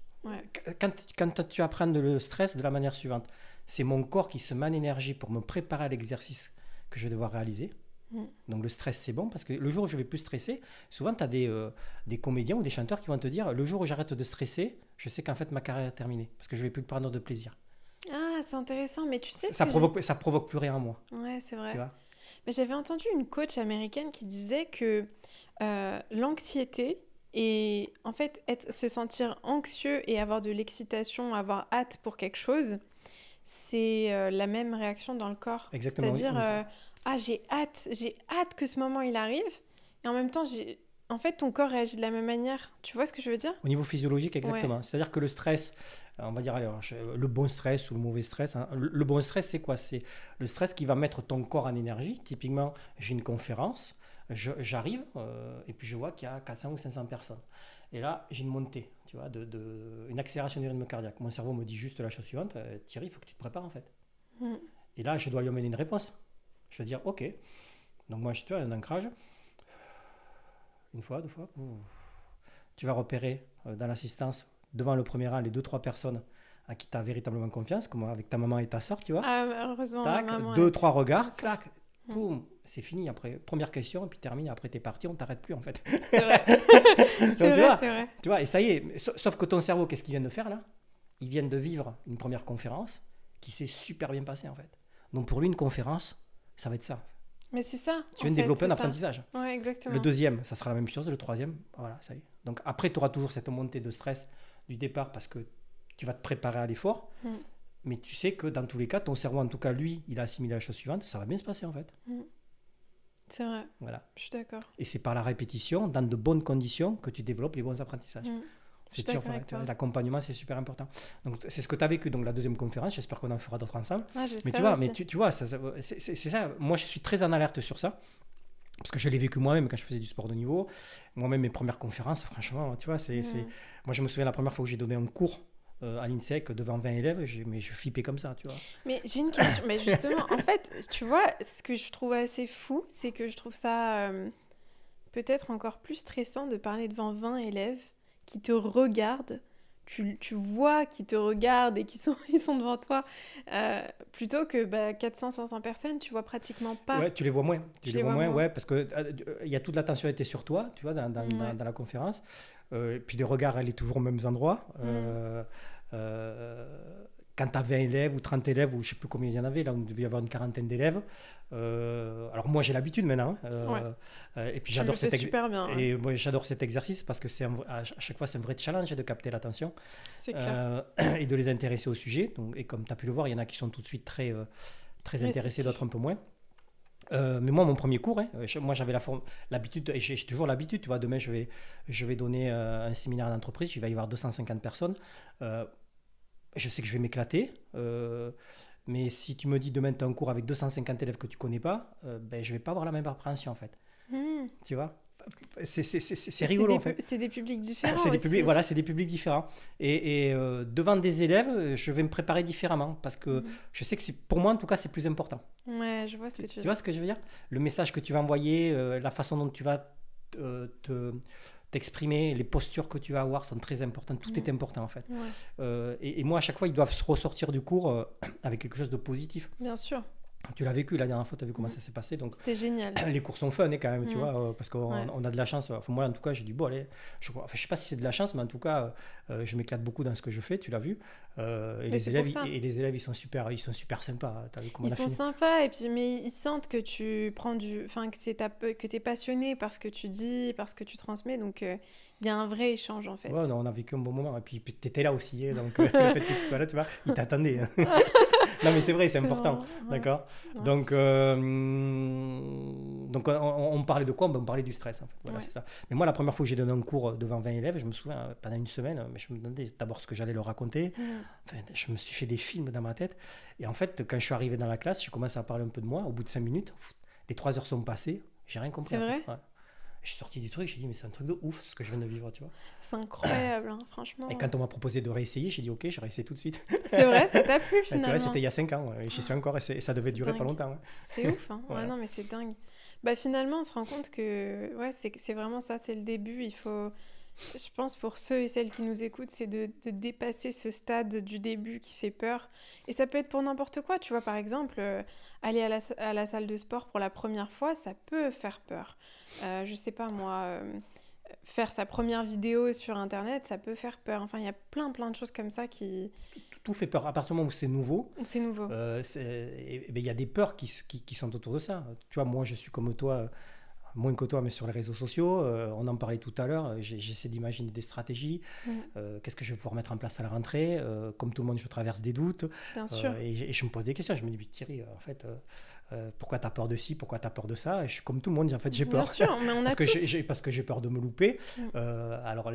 Speaker 2: Quand, tu apprends le stress de la manière suivante, c'est mon corps qui se met en énergie pour me préparer à l'exercice que je vais devoir réaliser. Mm. Donc le stress c'est bon parce que le jour où je vais plus stresser, souvent tu as des, euh, des comédiens ou des chanteurs qui vont te dire le jour où j'arrête de stresser, je sais qu'en fait ma carrière est terminée parce que je vais plus prendre de plaisir
Speaker 1: c'est intéressant, mais tu sais. Ça, provoque,
Speaker 2: ça provoque plus rien, moi.
Speaker 1: Ouais, c'est vrai. mais j'avais entendu une coach américaine qui disait que euh, l'anxiété et en fait être, se sentir anxieux et avoir de l'excitation, avoir hâte pour quelque chose, c'est euh, la même réaction dans le corps. Exactement. C'est-à-dire, euh, ah, j'ai hâte, j'ai hâte que ce moment il arrive, et en même temps, j'ai en fait, ton corps réagit de la même manière. Tu vois ce que je veux dire Au
Speaker 2: niveau physiologique, exactement. C'est-à-dire que le stress, euh, on va dire alors, le bon stress ou le mauvais stress. Hein, le, bon stress, c'est quoi C'est le stress qui va mettre ton corps en énergie. Typiquement, j'ai une conférence, j'arrive euh, et puis je vois qu'il y a 400 ou 500 personnes. Et là, j'ai une montée, tu vois, de, une accélération du rythme cardiaque. Mon cerveau me dit juste la chose suivante euh, Thierry, il faut que tu te prépares en fait. Mm. Et là, je dois lui amener une réponse. Je veux dire, ok. Donc moi, je suis un ancrage une fois, deux fois, tu vas repérer euh, dans l'assistance, devant le premier rang, les deux, trois personnes à qui tu as véritablement confiance, comme avec ta maman et ta soeur, tu vois. Ah, heureusement, Deux, trois regards, clac, mm. c'est fini. Après, première question, et puis termine. Après, t'es parti, on t'arrête plus en fait. C'est vrai. c'est tu, vrai, vois, vrai. tu vois, et ça y est. Sauf que ton cerveau, qu'est-ce qu'il vient de faire là Il vient de vivre une première conférence qui s'est super bien passée en fait. Donc pour lui, une conférence, ça va être ça.
Speaker 1: Mais c'est ça. Tu viens de développer un apprentissage. exactement. Le deuxième,
Speaker 2: ça sera la même chose. Le troisième, voilà, ça y est. Donc après, tu auras toujours cette montée de stress du départ parce que tu vas te préparer à l'effort. Mm. Mais tu sais que dans tous les cas, ton cerveau, en tout cas lui, il a assimilé la chose suivante, ça va bien se passer en fait.
Speaker 1: Mm. C'est vrai. Voilà. Je suis d'accord.
Speaker 2: Et c'est par la répétition, dans de bonnes conditions, que tu développes les bons apprentissages. Mm. C'est sûr, l'accompagnement, c'est super important. Donc, c'est ce que tu as vécu, donc la deuxième conférence, j'espère qu'on en fera d'autres ensemble. Ah, mais tu vois, mais tu, tu vois c'est ça. Moi, je suis très en alerte sur ça, parce que je l'ai vécu moi-même quand je faisais du sport de niveau. Moi-même, mes premières conférences, franchement, tu vois, c'est. Moi, je me souviens la première fois où j'ai donné un cours euh, à l'INSEC devant 20 élèves, mais je flippais comme ça, tu vois.
Speaker 1: Mais j'ai une question, mais justement, en fait, tu vois, ce que je trouve assez fou, c'est que je trouve ça euh, peut-être encore plus stressant de parler devant 20 élèves qui te regardent, tu, tu vois qui te regardent et qui sont, ils sont devant toi, euh, plutôt que bah, 400-500 personnes, tu vois pratiquement pas. Ouais, tu les
Speaker 2: vois moins. Tu, les, vois, moins, ouais, parce qu'il euh, euh, il y a toute l'attention était sur toi, tu vois, dans, dans, la conférence. et puis les regards, elle est toujours au même endroit Euh, mm quand tu as 20 élèves ou 30 élèves, ou je ne sais plus combien il y en avait, là on devait y avoir une quarantaine d'élèves. Euh, alors moi j'ai l'habitude maintenant. Hein, euh, euh, et puis j'adore cet, moi j'adore cet exercice parce que c'est à chaque fois c'est un vrai challenge de capter l'attention et de les intéresser au sujet. Donc, et comme tu as pu le voir, il y en a qui sont tout de suite très, très intéressés, d'autres un peu moins. mais moi, mon premier cours, hein, moi j'avais l'habitude, et j'ai toujours l'habitude, tu vois, demain je vais, je vais donner un séminaire d'entreprise, il va y avoir 250 personnes. Euh, je sais que je vais m'éclater. Euh, mais si tu me dis demain tu as un cours avec 250 élèves que tu connais pas, je euh, ben, je vais pas avoir la même appréhension en fait. Hmm. Tu vois c'est rigolo en fait. C'est des publics différents. voilà, c'est des publics différents. Et, euh, devant des élèves, je vais me préparer différemment parce que hmm. je sais que pour moi en tout cas c'est plus important.
Speaker 1: Ouais, je vois ce que tu, Tu vois ce que
Speaker 2: je veux dire Le message que tu vas envoyer, la façon dont tu vas te, t'exprimer, les postures que tu vas avoir sont très importantes, tout est important en fait. Euh, et, moi, à chaque fois, ils doivent se ressortir du cours euh, avec quelque chose de positif. Bien sûr tu l'as vécu la dernière fois, tu as vu comment mm. ça s'est passé. Donc, C'était
Speaker 1: génial. Les
Speaker 2: cours sont fun hein, quand même, tu mm. vois, euh, parce qu'on a de la chance. moi, en tout cas, j'ai dit, bon, allez, je ne sais pas si c'est de la chance, mais en tout cas, euh, je m'éclate beaucoup dans ce que je fais, tu l'as vu. Euh, et, les élèves, et les élèves, ils sont super, ils sont super sympas. Hein, as vu comment ils sont
Speaker 1: sympas, et puis, mais ils sentent que tu prends du. Enfin, que tu es passionné par ce que tu dis, par ce que tu transmets. Donc, il y a un vrai échange en fait.
Speaker 2: Ouais, on a vécu un bon moment. Et puis tu étais là aussi, hein, donc le fait que tu sois là, tu vois, il t'attendait. Hein. non, mais c'est vrai, c'est important. D'accord Donc, euh, donc on, parlait de quoi ben, On parlait du stress, en fait. Voilà, c'est ça. Mais moi, la première fois que j'ai donné un cours devant 20 élèves, je me souviens, euh, pendant une semaine, mais euh, je me demandais d'abord ce que j'allais leur raconter. Mm. je me suis fait des films dans ma tête. Et en fait, quand je suis arrivé dans la classe, je commence à parler un peu de moi. Au bout de 5 minutes, les 3 heures sont passées, j'ai rien compris. C'est vrai je suis sorti du truc, je dit, mais c'est un truc de ouf ce que je viens de vivre, tu vois.
Speaker 1: C'est incroyable, hein, franchement. Et quand
Speaker 2: on m'a proposé de réessayer, j'ai dit, ok, je réessaye tout de suite. C'est vrai, ça t'a plu finalement. c'était il y a 5 ans, et j'y suis encore, et, ça devait durer pas longtemps. C'est ouf, hein. non,
Speaker 1: mais c'est dingue. Bah, finalement, on se rend compte que ouais, c'est vraiment ça, c'est le début. Il faut, je pense pour ceux et celles qui nous écoutent, c'est de, dépasser ce stade du début qui fait peur. Et ça peut être pour n'importe quoi. Tu vois, par exemple, euh, aller à la, salle de sport pour la première fois, ça peut faire peur. Euh, je sais pas, moi, euh, faire sa première vidéo sur Internet, ça peut faire peur. Enfin, il y a plein, plein de choses comme ça qui.
Speaker 2: Tout fait peur. À partir du moment où c'est nouveau. C'est nouveau. Euh, eh, eh ben, il y a des peurs qui, qui, sont autour de ça. Tu vois, moi, je suis comme toi moins que toi, mais sur les réseaux sociaux. Euh, on en parlait tout à l'heure. J'essaie d'imaginer des stratégies. Mm. Euh, qu'est-ce que je vais pouvoir mettre en place à la rentrée euh, Comme tout le monde, je traverse des doutes. sûr. Et, je me pose des questions. Je me dis, Thierry, en fait, pourquoi tu as peur de ci Pourquoi tu as peur de ça et Je suis comme tout le monde. En fait, j'ai peur. Bien sûr, parce, Que j'ai peur de me louper. Mm. alors,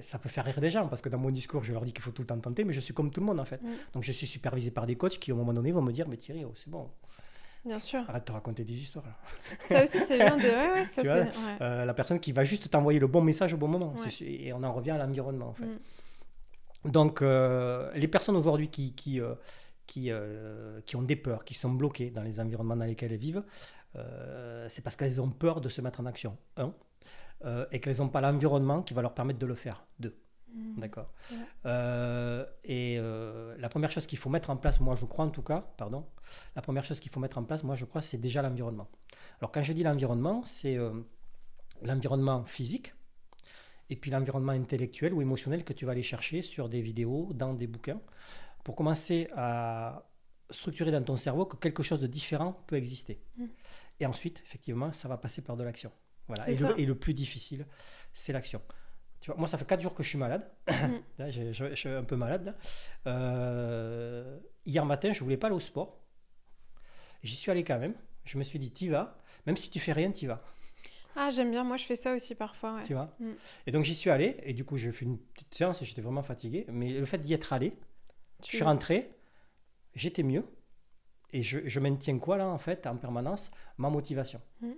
Speaker 2: ça peut faire rire des gens parce que dans mon discours, je leur dis qu'il faut tout le temps tenter, mais je suis comme tout le monde, en fait. Mm. Donc, je suis supervisé par des coachs qui, au moment donné, vont me dire, mais Thierry, oh, c'est bon.
Speaker 1: Bien sûr. Arrête de
Speaker 2: te raconter des histoires. Ça aussi, c'est bien de. Ouais, vois, euh, la personne qui va juste t'envoyer le bon message au bon moment. Et on en revient à l'environnement, en fait. Mm. Donc, euh, les personnes aujourd'hui qui, qui, euh, qui, qui, ont des peurs, qui sont bloquées dans les environnements dans lesquels elles vivent, c'est parce qu'elles ont peur de se mettre en action, un, et qu'elles n'ont pas l'environnement qui va leur permettre de le faire, deux. Mmh. D'accord. Euh, et euh, la première chose qu'il faut mettre en place, moi je crois en tout cas, pardon, la première chose qu'il faut mettre en place, moi je crois, c'est déjà l'environnement. Alors quand je dis l'environnement, c'est euh, l'environnement physique et puis l'environnement intellectuel ou émotionnel que tu vas aller chercher sur des vidéos, dans des bouquins, pour commencer à structurer dans ton cerveau que quelque chose de différent peut exister. Mmh. Et ensuite, effectivement, ça va passer par de l'action. Voilà. et le plus difficile, c'est l'action. Tu vois, moi, ça fait 4 jours que je suis malade. Mm. là, je, suis un peu malade. Euh, hier matin, je voulais pas aller au sport. J'y suis allé quand même. Je me suis dit, t'y vas. Même si tu fais rien, t'y vas.
Speaker 1: Ah, j'aime bien. Moi, je fais ça aussi parfois. Tu vois mm.
Speaker 2: Et donc, j'y suis allé. Et du coup, j'ai fait une petite séance et j'étais vraiment fatigué. Mais le fait d'y être allé, je suis rentré. J'étais mieux. Et je, je, maintiens quoi, là, en fait, en permanence Ma motivation. Mm.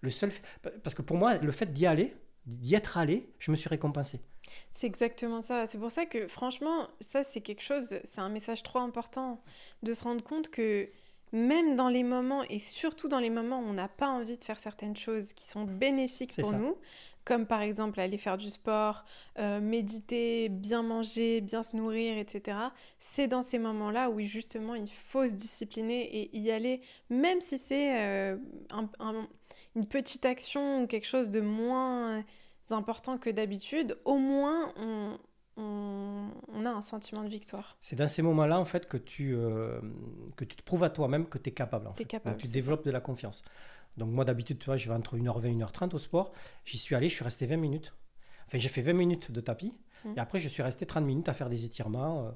Speaker 2: Le seul... Parce que pour moi, le fait d'y aller d'y être allé, je me suis récompensé.
Speaker 1: C'est exactement ça. C'est pour ça que franchement, ça c'est quelque chose, c'est un message trop important de se rendre compte que même dans les moments et surtout dans les moments où on n'a pas envie de faire certaines choses qui sont bénéfiques pour nous, comme par exemple aller faire du sport, euh, méditer, bien manger, bien se nourrir, etc. C'est dans ces moments-là où justement il faut se discipliner et y aller, même si c'est euh, un, un, une petite action ou quelque chose de moins important que d'habitude, au moins on, a un sentiment de victoire.
Speaker 2: C'est dans ces moments-là en fait que tu, euh, que tu te prouves à toi-même que tu es capable. En capable tu développes de la confiance. Donc moi d'habitude, tu vois, je vais entre 1h20 et 1h30 au sport. J'y suis allé, je suis resté 20 minutes. Enfin, j'ai fait 20 minutes de tapis. Mmh. Et après, je suis resté 30 minutes à faire des étirements. Euh.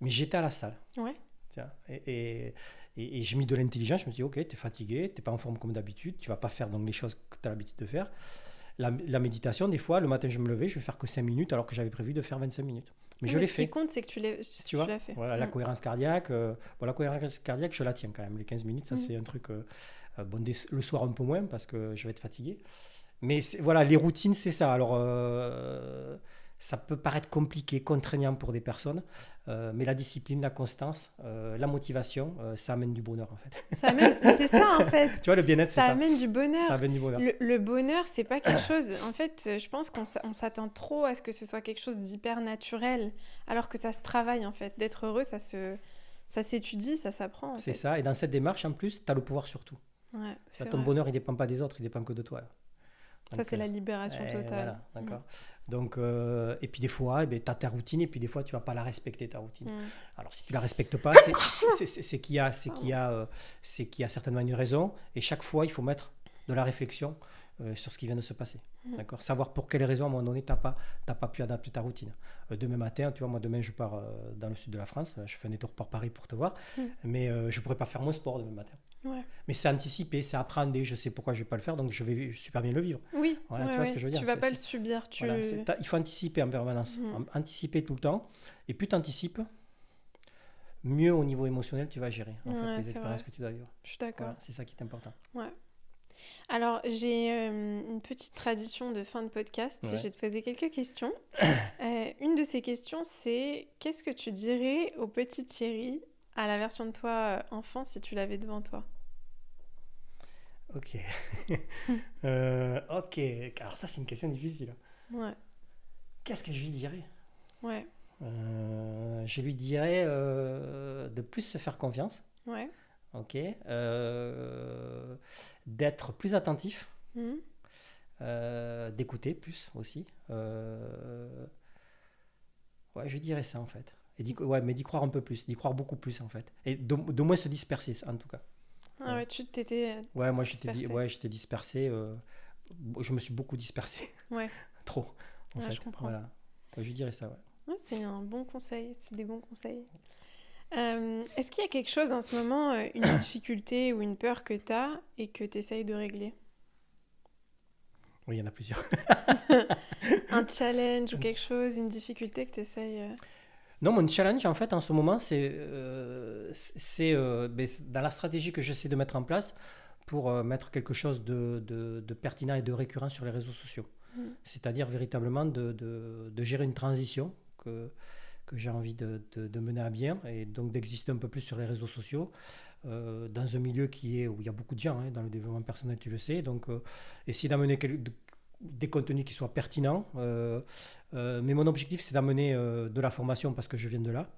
Speaker 2: mais j'étais à la salle. Ouais. Tiens, et, et, et, et j'ai mis de l'intelligence, je me suis dit, ok, tu es fatigué, tu n'es pas en forme comme d'habitude, tu ne vas pas faire donc les choses que tu as l'habitude de faire. La, méditation, des fois, le matin, je me levais, je vais faire que 5 minutes alors que j'avais prévu de faire 25 minutes. Mais, je l'ai fait. Ce qui compte, c'est que tu l'as fait. Voilà, la mm. cohérence cardiaque, euh, cohérence cardiaque, je la tiens quand même. Les 15 minutes, ça, mm. c'est un truc. Euh, euh, bon, le soir, un peu moins parce que je vais être fatigué. Mais voilà, les routines, c'est ça. Alors, ça peut paraître compliqué, contraignant pour des personnes, euh, mais la discipline, la constance, euh, la motivation, euh, ça amène du bonheur en fait.
Speaker 1: Ça amène, c'est ça en fait. Tu vois, le bien-être, ça, ça. amène du bonheur. Ça amène du bonheur. Le, bonheur, c'est pas quelque chose. En fait, je pense qu'on s'attend trop à ce que ce soit quelque chose d'hyper naturel, alors que ça se travaille en fait. D'être heureux, ça se, ça s'étudie, ça s'apprend. C'est
Speaker 2: ça. Et dans cette démarche, en plus, tu as le pouvoir sur tout. Ouais, ton bonheur, il dépend pas des autres, il dépend que de toi
Speaker 1: ça, c'est la euh, libération eh, totale. Voilà,
Speaker 2: mm. d'accord. Donc, euh, et puis des fois, eh ben, tu as ta routine et puis des fois, tu vas pas la respecter, ta routine. Mm. Alors, si tu la respectes pas, c'est qu'il y, a, a, euh, c'est a certainement une raison. Et chaque fois, il faut mettre de la réflexion sur ce qui vient de se passer. Mm. D'accord Savoir pour quelles raisons, à un moment donné, tu n'as pas, pas pu adapter ta routine. demain matin, tu vois, moi, demain, je pars dans le sud de la France. Je fais un détour par Paris pour te voir. Mais je ne pourrais pas faire mon sport demain matin. Mais c'est anticiper, c'est apprendre, je sais pourquoi je vais pas le faire, donc je vais super bien le vivre.
Speaker 1: Oui, tu vois ce que je veux dire. Tu vas pas le subir. Tu... il
Speaker 2: faut anticiper en permanence, mhm. anticiper tout le temps. Et plus tu anticipes, mieux au niveau émotionnel tu vas gérer les expériences que tu dois vivre. Je suis d'accord. c'est ça qui est important.
Speaker 1: Alors, j'ai euh, une petite tradition de fin de podcast. Je vais te poser quelques questions. Euh, une de ces questions, c'est qu'est-ce que tu dirais au petit Thierry à la version de toi euh, enfant si tu l'avais devant toi
Speaker 2: Ok. Euh, ok. Alors ça, c'est une question difficile.
Speaker 1: Hein. Ouais. Qu'est-ce que je lui dirais Ouais.
Speaker 2: Euh, je lui dirais euh, de plus se faire confiance. Ouais. Ok. D'être plus attentif. Mmh. D'écouter plus aussi. Ouais, je dirais ça en fait. Et ouais, mais d'y croire un peu plus, d'y croire beaucoup plus en fait. Et de, de moins se disperser en tout cas.
Speaker 1: Ah ouais, tu t'étais. Euh, ouais, moi j'étais dispersée.
Speaker 2: dispersé. Euh, je me suis beaucoup dispersé.
Speaker 1: Ouais. Trop, en Je comprends. Je Je dirais ça, ouais. c'est un bon conseil, c'est des bons conseils. Euh, est-ce qu'il y a quelque chose en ce moment, une difficulté ou une peur que tu as et que tu essayes de régler Oui, il y en a plusieurs. un challenge ou quelque chose, une difficulté que tu essayes
Speaker 2: non, mon challenge en fait en ce moment, euh, euh, ben, c'est dans la stratégie que j'essaie de mettre en place pour euh, mettre quelque chose de, pertinent et de récurrent sur les réseaux sociaux. Mm. C'est-à-dire véritablement de, gérer une transition que, que j'ai envie de, mener à bien et donc d'exister un peu plus sur les réseaux sociaux. dans un milieu qui est où il y a beaucoup de gens hein, dans le développement personnel, tu le sais. Donc, essayer d'amener des contenus qui soient pertinents. Euh, euh, mais mon objectif, c'est d'amener euh, de la formation parce que je viens de là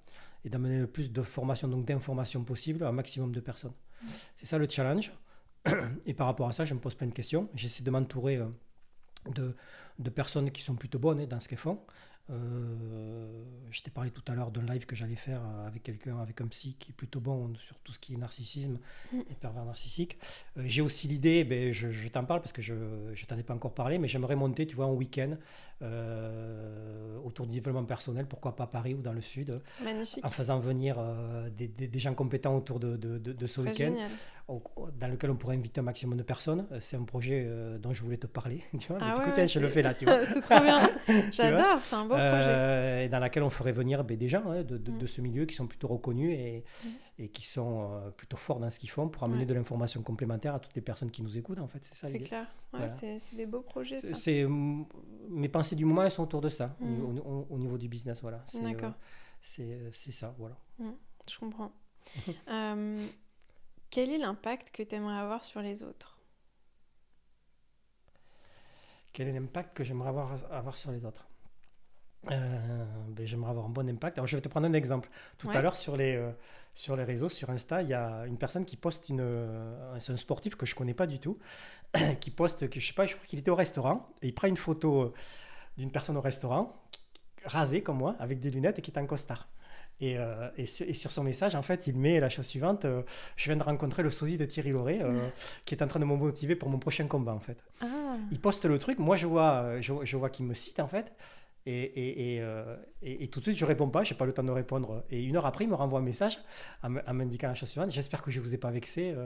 Speaker 2: et d'amener le plus de formation, donc d'informations possible à un maximum de personnes. Mm. C'est ça le challenge. Et par rapport à ça, je me pose plein de questions. J'essaie de m'entourer de, de, personnes qui sont plutôt bonnes hein, dans ce qu'elles font, euh, je t'ai parlé tout à l'heure d'un live que j'allais faire avec quelqu'un, avec un psy qui est plutôt bon sur tout ce qui est narcissisme mm. et pervers narcissique. Euh, j'ai aussi l'idée, ben, je, t'en parle parce que je ne t'en ai pas encore parlé, mais j'aimerais monter, tu vois, un week-end euh, autour du développement personnel, pourquoi pas Paris ou dans le Sud, en faisant venir des, gens compétents autour de, de, de ce week-end dans lequel on pourrait inviter un maximum de personnes. Euh, c'est un projet euh, dont je voulais te parler. Tu vois ah je le fais là, tu c'est trop bien. J'adore, c'est un beau euh, projet. et dans laquelle on ferait venir ben, des gens hein, de, mm. de, ce milieu qui sont plutôt reconnus et, mm. et qui sont plutôt forts dans ce qu'ils font pour amener de l'information complémentaire à toutes les personnes qui nous écoutent, en fait. C'est ça C'est clair. Ouais, C'est
Speaker 1: des beaux projets,
Speaker 2: mes pensées du moment, elles sont autour de ça, au, mm. niveau du business, voilà. D'accord. c'est ça, voilà.
Speaker 1: Je comprends. Quel est l'impact que tu aimerais avoir sur les autres
Speaker 2: Quel est l'impact que j'aimerais avoir, sur les autres euh, ben, j'aimerais avoir un bon impact. Alors, je vais te prendre un exemple. Tout à l'heure, sur, les euh, sur les réseaux, sur Insta, il y a une personne qui poste une. Euh, c'est un sportif que je ne connais pas du tout, qui poste, que, je sais pas, je crois qu'il était au restaurant, et il prend une photo d'une personne au restaurant, rasée comme moi, avec des lunettes et qui est en costard. Et, euh, et, sur son message, en fait, il met la chose suivante euh, Je viens de rencontrer le sosie de Thierry Loré euh, qui est en train de me motiver pour mon prochain combat, en fait. Ah. Il poste le truc. Moi, je vois, je, je vois qu'il me cite, en fait. Euh, et, tout de suite, je réponds pas, Je n'ai pas le temps de répondre. Et une heure après, il me renvoie un message en m'indiquant la chose suivante J'espère que je vous ai pas vexé euh,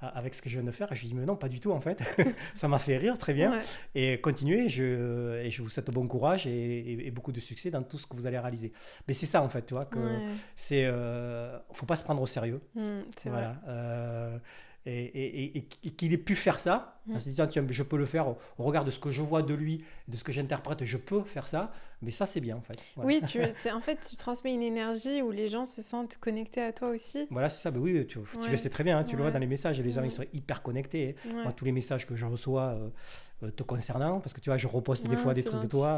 Speaker 2: avec ce que je viens de faire. Je lui dis Mais non, pas du tout, en fait. Ça m'a fait rire, très bien. Et continuez, je, et je vous souhaite bon courage et, beaucoup de succès dans tout ce que vous allez réaliser. Mais c'est ça, en fait, tu vois, que ne c'est. Euh, faut pas se prendre au sérieux. Mmh, c'est voilà. vrai et, qu'il ait pu faire ça, en mm. se disant tiens, je peux le faire, au regard de ce que je vois de lui, de ce que j'interprète, je peux faire ça, mais ça c'est bien en fait. Oui, tu,
Speaker 1: en fait tu transmets une énergie où les gens se sentent connectés à toi aussi.
Speaker 2: Voilà, c'est ça, oui, tu, le sais très bien, hein, tu le vois dans les messages, les gens ils mm. sont hyper connectés. Hein. tous les messages que je reçois, euh, euh, te concernant, parce que tu vois, je reposte des fois des trucs de toi,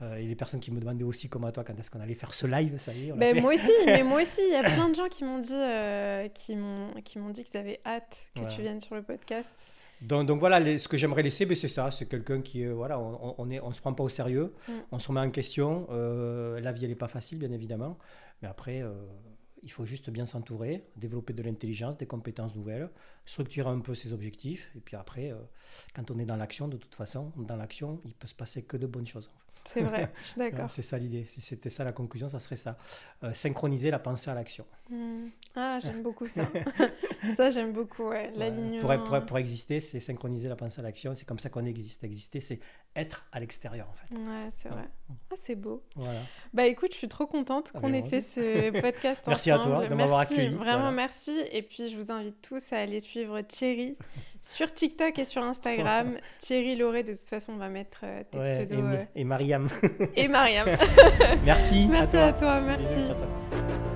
Speaker 2: y euh, euh, et les personnes qui me demandaient aussi, comme à toi, quand est-ce qu'on allait faire ce live, ça y est. Ben, moi aussi, mais moi
Speaker 1: aussi, il y a plein de gens qui m'ont dit m'ont qui m'ont dit qu'ils avaient hâte que tu viennes sur le podcast.
Speaker 2: Donc, voilà, ce que j'aimerais laisser, ben, c'est ça, c'est quelqu'un qui, voilà, on, on, on se prend pas au sérieux, mm. on se remet en question, la vie, elle n'est pas facile, bien évidemment, mais après il faut juste bien s'entourer, développer de l'intelligence, des compétences nouvelles, structurer un peu ses objectifs. Et puis après, euh, quand on est dans l'action, de toute façon, dans l'action, il peut se passer que de bonnes choses. C'est vrai, je suis d'accord. c'est ça l'idée. Si c'était ça la conclusion, ça serait ça. Euh, synchroniser la pensée à l'action.
Speaker 1: Hmm. Ah, j'aime beaucoup ça. ça, j'aime beaucoup, ouais. ligne Pour,
Speaker 2: exister, c'est synchroniser la pensée à l'action. C'est comme ça qu'on existe. Exister, c'est être à l'extérieur, en fait. Ouais, c'est vrai. Ah, c'est beau.
Speaker 1: Voilà. Bah écoute, je suis trop contente ah, qu'on ait fait ce podcast ensemble. Merci à toi de m'avoir accueilli. Vraiment merci. Et puis, je vous invite tous à aller suivre Thierry sur TikTok et sur Instagram. Thierry Lauré, de toute façon, on va mettre euh, tes pseudos. Et, euh...
Speaker 2: et Maria et Mariam. merci. Merci à toi, merci. merci à
Speaker 1: toi.